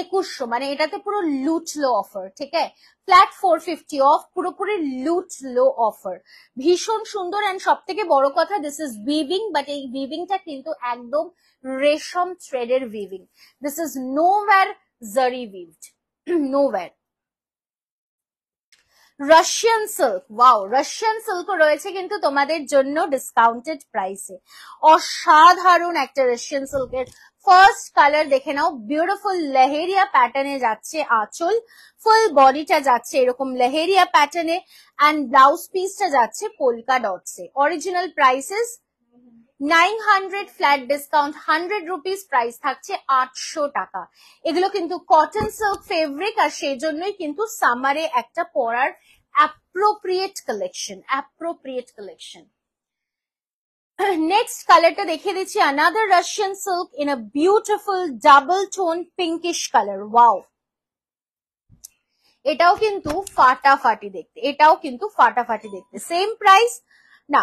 একুশশো মানে এটাতে পুরো লুট লো অফার ঠিক আছে ফ্ল্যাট ফোর ফিফটি অফ পুরোপুরি লুট লো অফার ভীষণ সুন্দর অ্যান্ড সব থেকে বড় কথা দিস ইজ ভিভিং বাট এই ভিভিংটা কিন্তু একদম রেশম থ্রেডের weaving this is nowhere zari weaved nowhere. Russian silk wow Russian silk রয়েছে কিন্তু তোমাদের জন্য ডিসকাউন্টেড প্রাইসে অসাধারণ একটা রাশিয়ান সিল্কের ফার্স্ট কালার দেখে নাও বিউটিফুল লেহেরিয়া প্যাটার্নে যাচ্ছে আঁচল ফুল বডিটা যাচ্ছে এরকম লেহেরিয়া প্যাটার্নে অ্যান্ড ব্লাউজ পিসটা যাচ্ছে পোলকা ডটসে original prices nine hundred flat discount hundred rupees price থাকছে আটশো টাকা এগুলো কিন্তু কটন সিল্ক ফেব্রিক আর সেই জন্যই কিন্তু সামারে একটা পরার appropriate collection appropriate collection next কালারটা দেখে দিচ্ছি another Russian silk in a beautiful double tone pinkish colour wow এটাও কিন্তু ফাটাফাটি দেখতে এটাও কিন্তু ফাটাফাটি দেখতে সেম প্রাইস না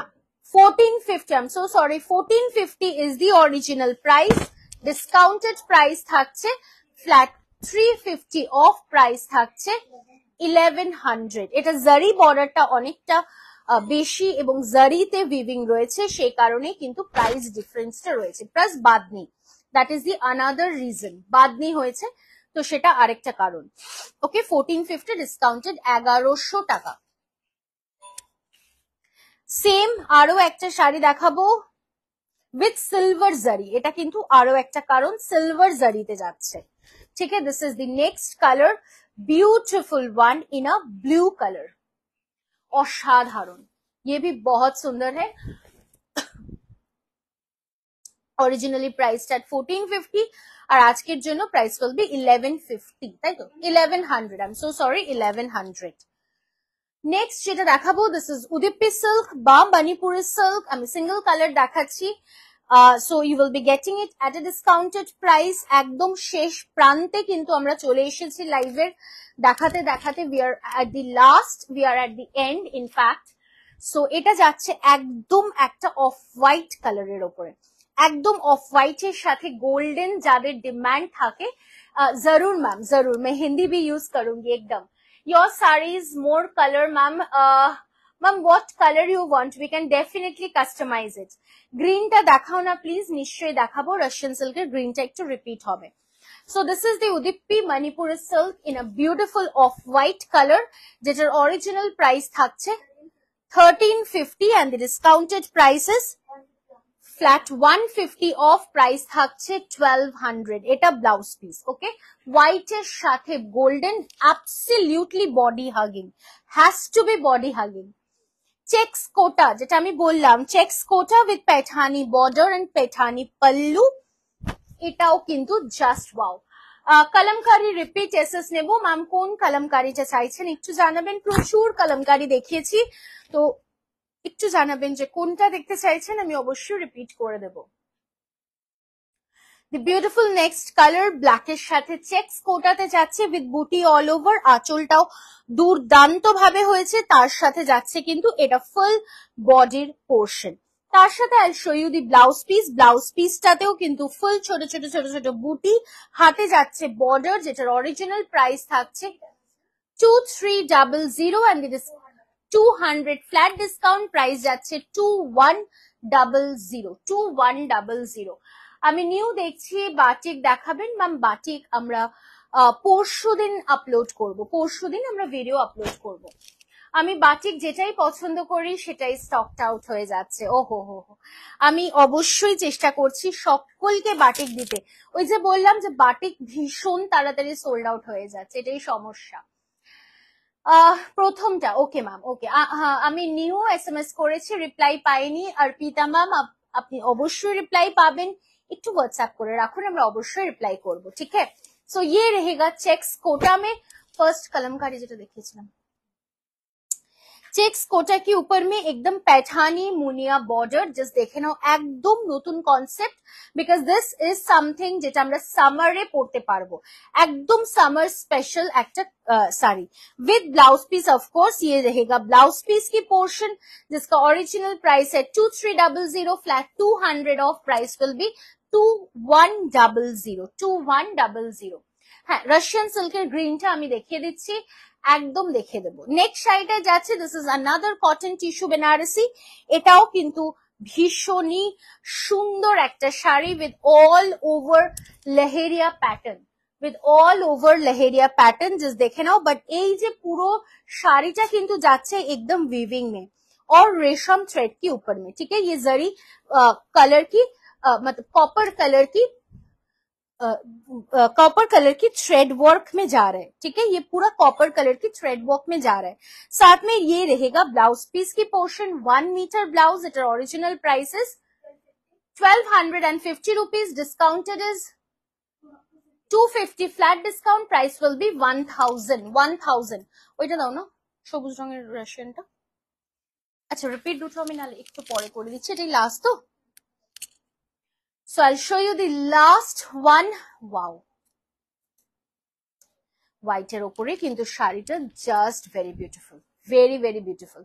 1450 I'm so sorry 1450 is the original price discounted price থাকছে ফ্ল্যাট 350 অফ প্রাইস থাকছে 1100 এটা জারি বর্ডারটা অনেকটা বেশি এবং জারিতে ভিভিং রয়েছে সেই কারণে কিন্তু প্রাইস ডিফারেন্সটা রয়েছে plus bandhani that is the another reason bandhani হয়েছে তো সেটা আরেকটা কারণ ওকে ফোরটিন ফিফটি ডিসকাউন্টেড এগারোশো টাকা সেম আরো একটা শাড়ি দেখাবো উইথ সিলভার জারি এটা কিন্তু আরো একটা কারণ সিলভার জারিতে যাচ্ছে ঠিক আছে this is the next colour beautiful one in a blue colour অসাধারণ ये भी बहुत सुंदर है originally price at fourteen fifty আর আজকের জন্য প্রাইস চলবে ইলেভেন ফিফটি তাই তো eleven hundred I am so sorry eleven hundred next যেটা দেখাবো দিস ইজ উদিপি সিল্ক বা মণিপুরি সিল্ক আমি সিঙ্গেল কালার দেখাচ্ছি so you will be getting it at a discounted price একদম শেষ প্রান্তে কিন্তু আমরা চলে এসেছি লাইভের দেখাতে দেখাতে we are at the last we are at the end in fact so এটা যাচ্ছে একদম একটা অফ হোয়াইট কালারের ওপরে একদম অফ হোয়াইট এর সাথে গোল্ডেন যাদের ডিমান্ড থাকে জরুর ম্যাম জরুর মে হিন্দি ভি ইউজ করুঙ্গি একদম your sarees more color ma'am uh, ma'am what color you want we can definitely customize it green ta dekhao na please nishchoi dekhabo russian silk green ta to repeat hobe so this is the udippi manipur silk in a beautiful off white color jeter original price thakche 1350 and the discounted prices. Flat 150 off price थकछे 1200 এটা blouse piece okay ওয়াইটের সাথে golden absolutely body hugging has to be body hugging checks Kota যেটা আমি বললাম checks Kota with Paithani border and Paithani pallu এটাও কিন্তু just wow Kalamkari repeat এসএস নেবো मैम কোন कलमकारी জসাইছেন একটু জানাবেন প্রচুর कलमकारी দেখেছি তো একটু জানাবেন যে কোনটা দেখতে চাইছেন আমি অবশ্যই রিপিট করে দেব the beautiful next colour black এর সাথে চেক্স কোটাতে যাচ্ছে উইথ বুটি অল ওভার আঁচলটাও দুর্দান্ত ভাবে হয়েছে তার সাথে যাচ্ছে কিন্তু এটা ফুল বডির পোর্শন তার সাথে I show you the blouse piece blouse পিসটাতেও কিন্তু ফুল ছোট ছোট ছোট ছোট বুটি হাতে যাচ্ছে বর্ডার যেটার অরিজিনাল প্রাইস থাকছে two three double zero and two hundred flat discount price যাচ্ছে two one double zero two one double zero আমি নিউ দেখছি বাটিক দেখাবেন ম্যাম বাটিক আমরা পরশু দিন আপলোড করব পরশু দিন আমরা ভিডিও আপলোড করব আমি বাটিক যেটাই পছন্দ করি সেটাই স্টকড আউট হয়ে যাচ্ছে ও হো হো আমি অবশ্যই চেষ্টা করছি সকলকে বাটিক দিতে ওই যে বললাম যে বাটিক ভীষণ তাড়াতাড়ি সোল্ড আউট হয়ে যাচ্ছে এটাই সমস্যা প্রথমটা ওকে ম্যাম ওকে আমি নিউ এস এম এস করেছি রিপ্লাই পাইনি আর পিতা ম্যাম আপনি অবশ্যই রিপ্লাই পাবেন একটু হোয়াটসঅ্যাপ করে রাখুন আমরা অবশ্যই রিপ্লাই করব ঠিক আছে সো ইয়ে রেহেগা চেকস কোটা মে ফার্স্ট কলমকারী যেটা দেখিয়েছিলাম चेक्स कोटा के ऊपर में एकदम पैठानी मुनिया बॉर्डर जिस देखे ना एकदम नतून concept because this is something सामारे पढ़ते एकदम सामार स्पेशल एक सारी विद ब्लाउज पीस ऑफकोर्स ये रहेगा ब्लाउज पीस की पोर्शन जिसका ओरिजिनल प्राइस है two three double zero flat two hundred off price will be two one double zero two one double zero हाँ रशियन सिल्कर ग्रीन टाइम देखिए दीची একদম দেখে দেব নেক্সট শাড়িটা যাচ্ছে this is another cotton tissue Banarasi এটাও কিন্তু ভীষণই সুন্দর একটা sari with all over leheriya pattern with all over leheriya pattern just দেখে নাও বাট এই যে পুরো শাড়িটা কিন্তু যাচ্ছে একদম উইভিং মে और रेशम थ्रेड के ऊपर में ठीक है ये जरी आ, कलर की आ, मतलब कॉपर कलर की कॉपर कलर की थ्रेड वर्क में जा रहा है ठीक है ये पूरा कॉपर कलर की थ्रेड वर्क में जा रहा है साथ में ये रहेगा ब्लाउज पीस की portion one metre blouse it are original price is twelve hundred and fifty rupees discounted is 250 flat discount price will be 1000 one thousand দাও না সবুজ রঙের রাশিয়ানটা আচ্ছা রিপিট দুটো আমি নালে একটু পরে করে দিচ্ছি এটাই लास्ट तो So I'll show you the last one. Wow. হোয়াইটের ওপরে কিন্তু শাড়িটা just very beautiful very very beautiful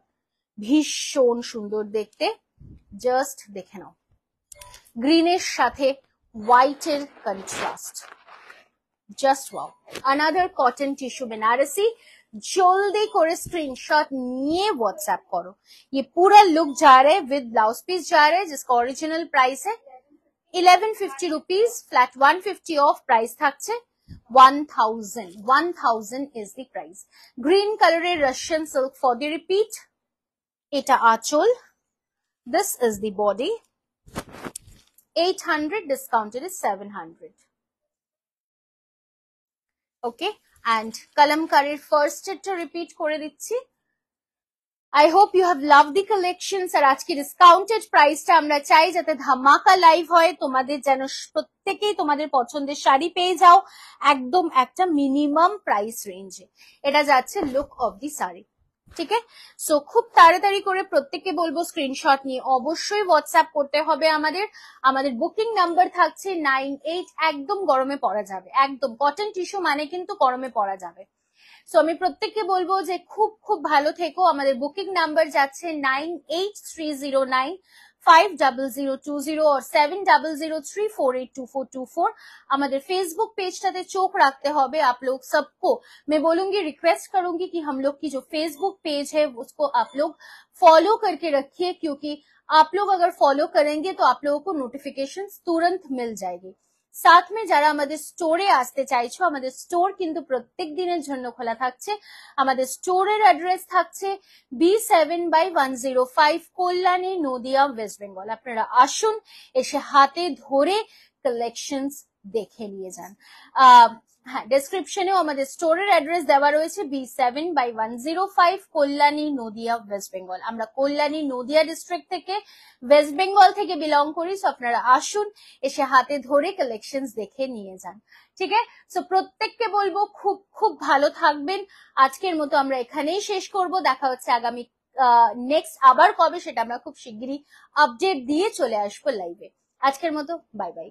ভীষণ সুন্দর দেখতে জাস্ট দেখে নাও গ্রিনের সাথে হোয়াইটের contrast just wow another cotton tissue Banarasi জলদি করে স্ক্রিনশট নিয়ে হোয়াটসঅ্যাপ করো ইয়ে পুরা লুক जा রে है ব্লাউজ পিস যা जा रहा original price original eleven fifty rupees flat one fifty off price থাকছে one thousand one thousand is the price green কালারের Russian silk for the repeat এটা আঁচল this is the body eight hundred discounted is seven hundred okay and কালামকারির first এটা repeat করে দিচ্ছি I hope you have love the collections আর আজকে discounted প্রাইসটা আমরা চাই যাতে ধামাকা লাইভ হয় তোমাদের যেন প্রত্যেকেই তোমাদের পছন্দের শাড়ি পেয়ে যাও একদম একটা মিনিমাম প্রাইস রেঞ্জে এটা যাচ্ছে লুক অব দি শাড়ি ঠিক আছে সো খুব তাড়াতাড়ি করে প্রত্যেককে বলবো স্ক্রিনশট নিয়ে অবশ্যই হোয়াটসঅ্যাপ করতে হবে আমাদের আমাদের বুকিং নাম্বার থাকছে নাইন এইট একদম গরমে পড়া যাবে একদম কটন টিস্যু মানে কিন্তু গরমে পড়া যাবে সো আমি প্রত্যেককে বলবো যে খুব খুব ভালো থেকো আমাদের বুকিং নাম্বার যাচ্ছে nine eight three zero nine five double zero two zero seven double zero three four eight two Facebook page टाते चोक रखते होंगे आप लोग सबको मैं बोलूंगी रिक्वेस्ट करूंगी कि हम लोग की जो फेसबुक पेज है उसको आप लोग फॉलो करके रखिए क्योंकि आप लोग अगर फॉलो करेंगे तो आप लोगों को नोटिफिकेशन तुरंत मिल जाएगी সাথ যারা আমাদের স্টোরে আসতে চাইছো আমাদের স্টোর কিন্তু প্রত্যেক দিনের জন্য খোলা থাকছে আমাদের স্টোরের অ্যাড্রেস থাকছে B seven by one zero five Kalyani Nadia West Bengal আপনারা আসুন এসে হাতে ধরে কালেকশনস দেখে নিয়ে যান আহ হ্যাঁ ডেসক্রিপশনে আমাদের স্টোরের অ্যাড্রেস দেওয়া রয়েছে B seven by one zero five Kalyani Nadia West Bengal আমরা কল্যাণী নদিয়া ডিস্ট্রিক্ট থেকে ওয়েস্ট বেঙ্গল থেকে বিলং করি সো আপনারা আসুন এসে হাতে ধরে কালেকশন দেখে নিয়ে যান ঠিক আছে সো প্রত্যেককে বলবো খুব খুব ভালো থাকবেন আজকের মতো আমরা এখানেই শেষ করব দেখা হচ্ছে আগামী নেক্সট আবার কবে সেটা আমরা খুব শিগগিরই আপডেট দিয়ে চলে আসবো লাইভে আজকের মতো বাই বাই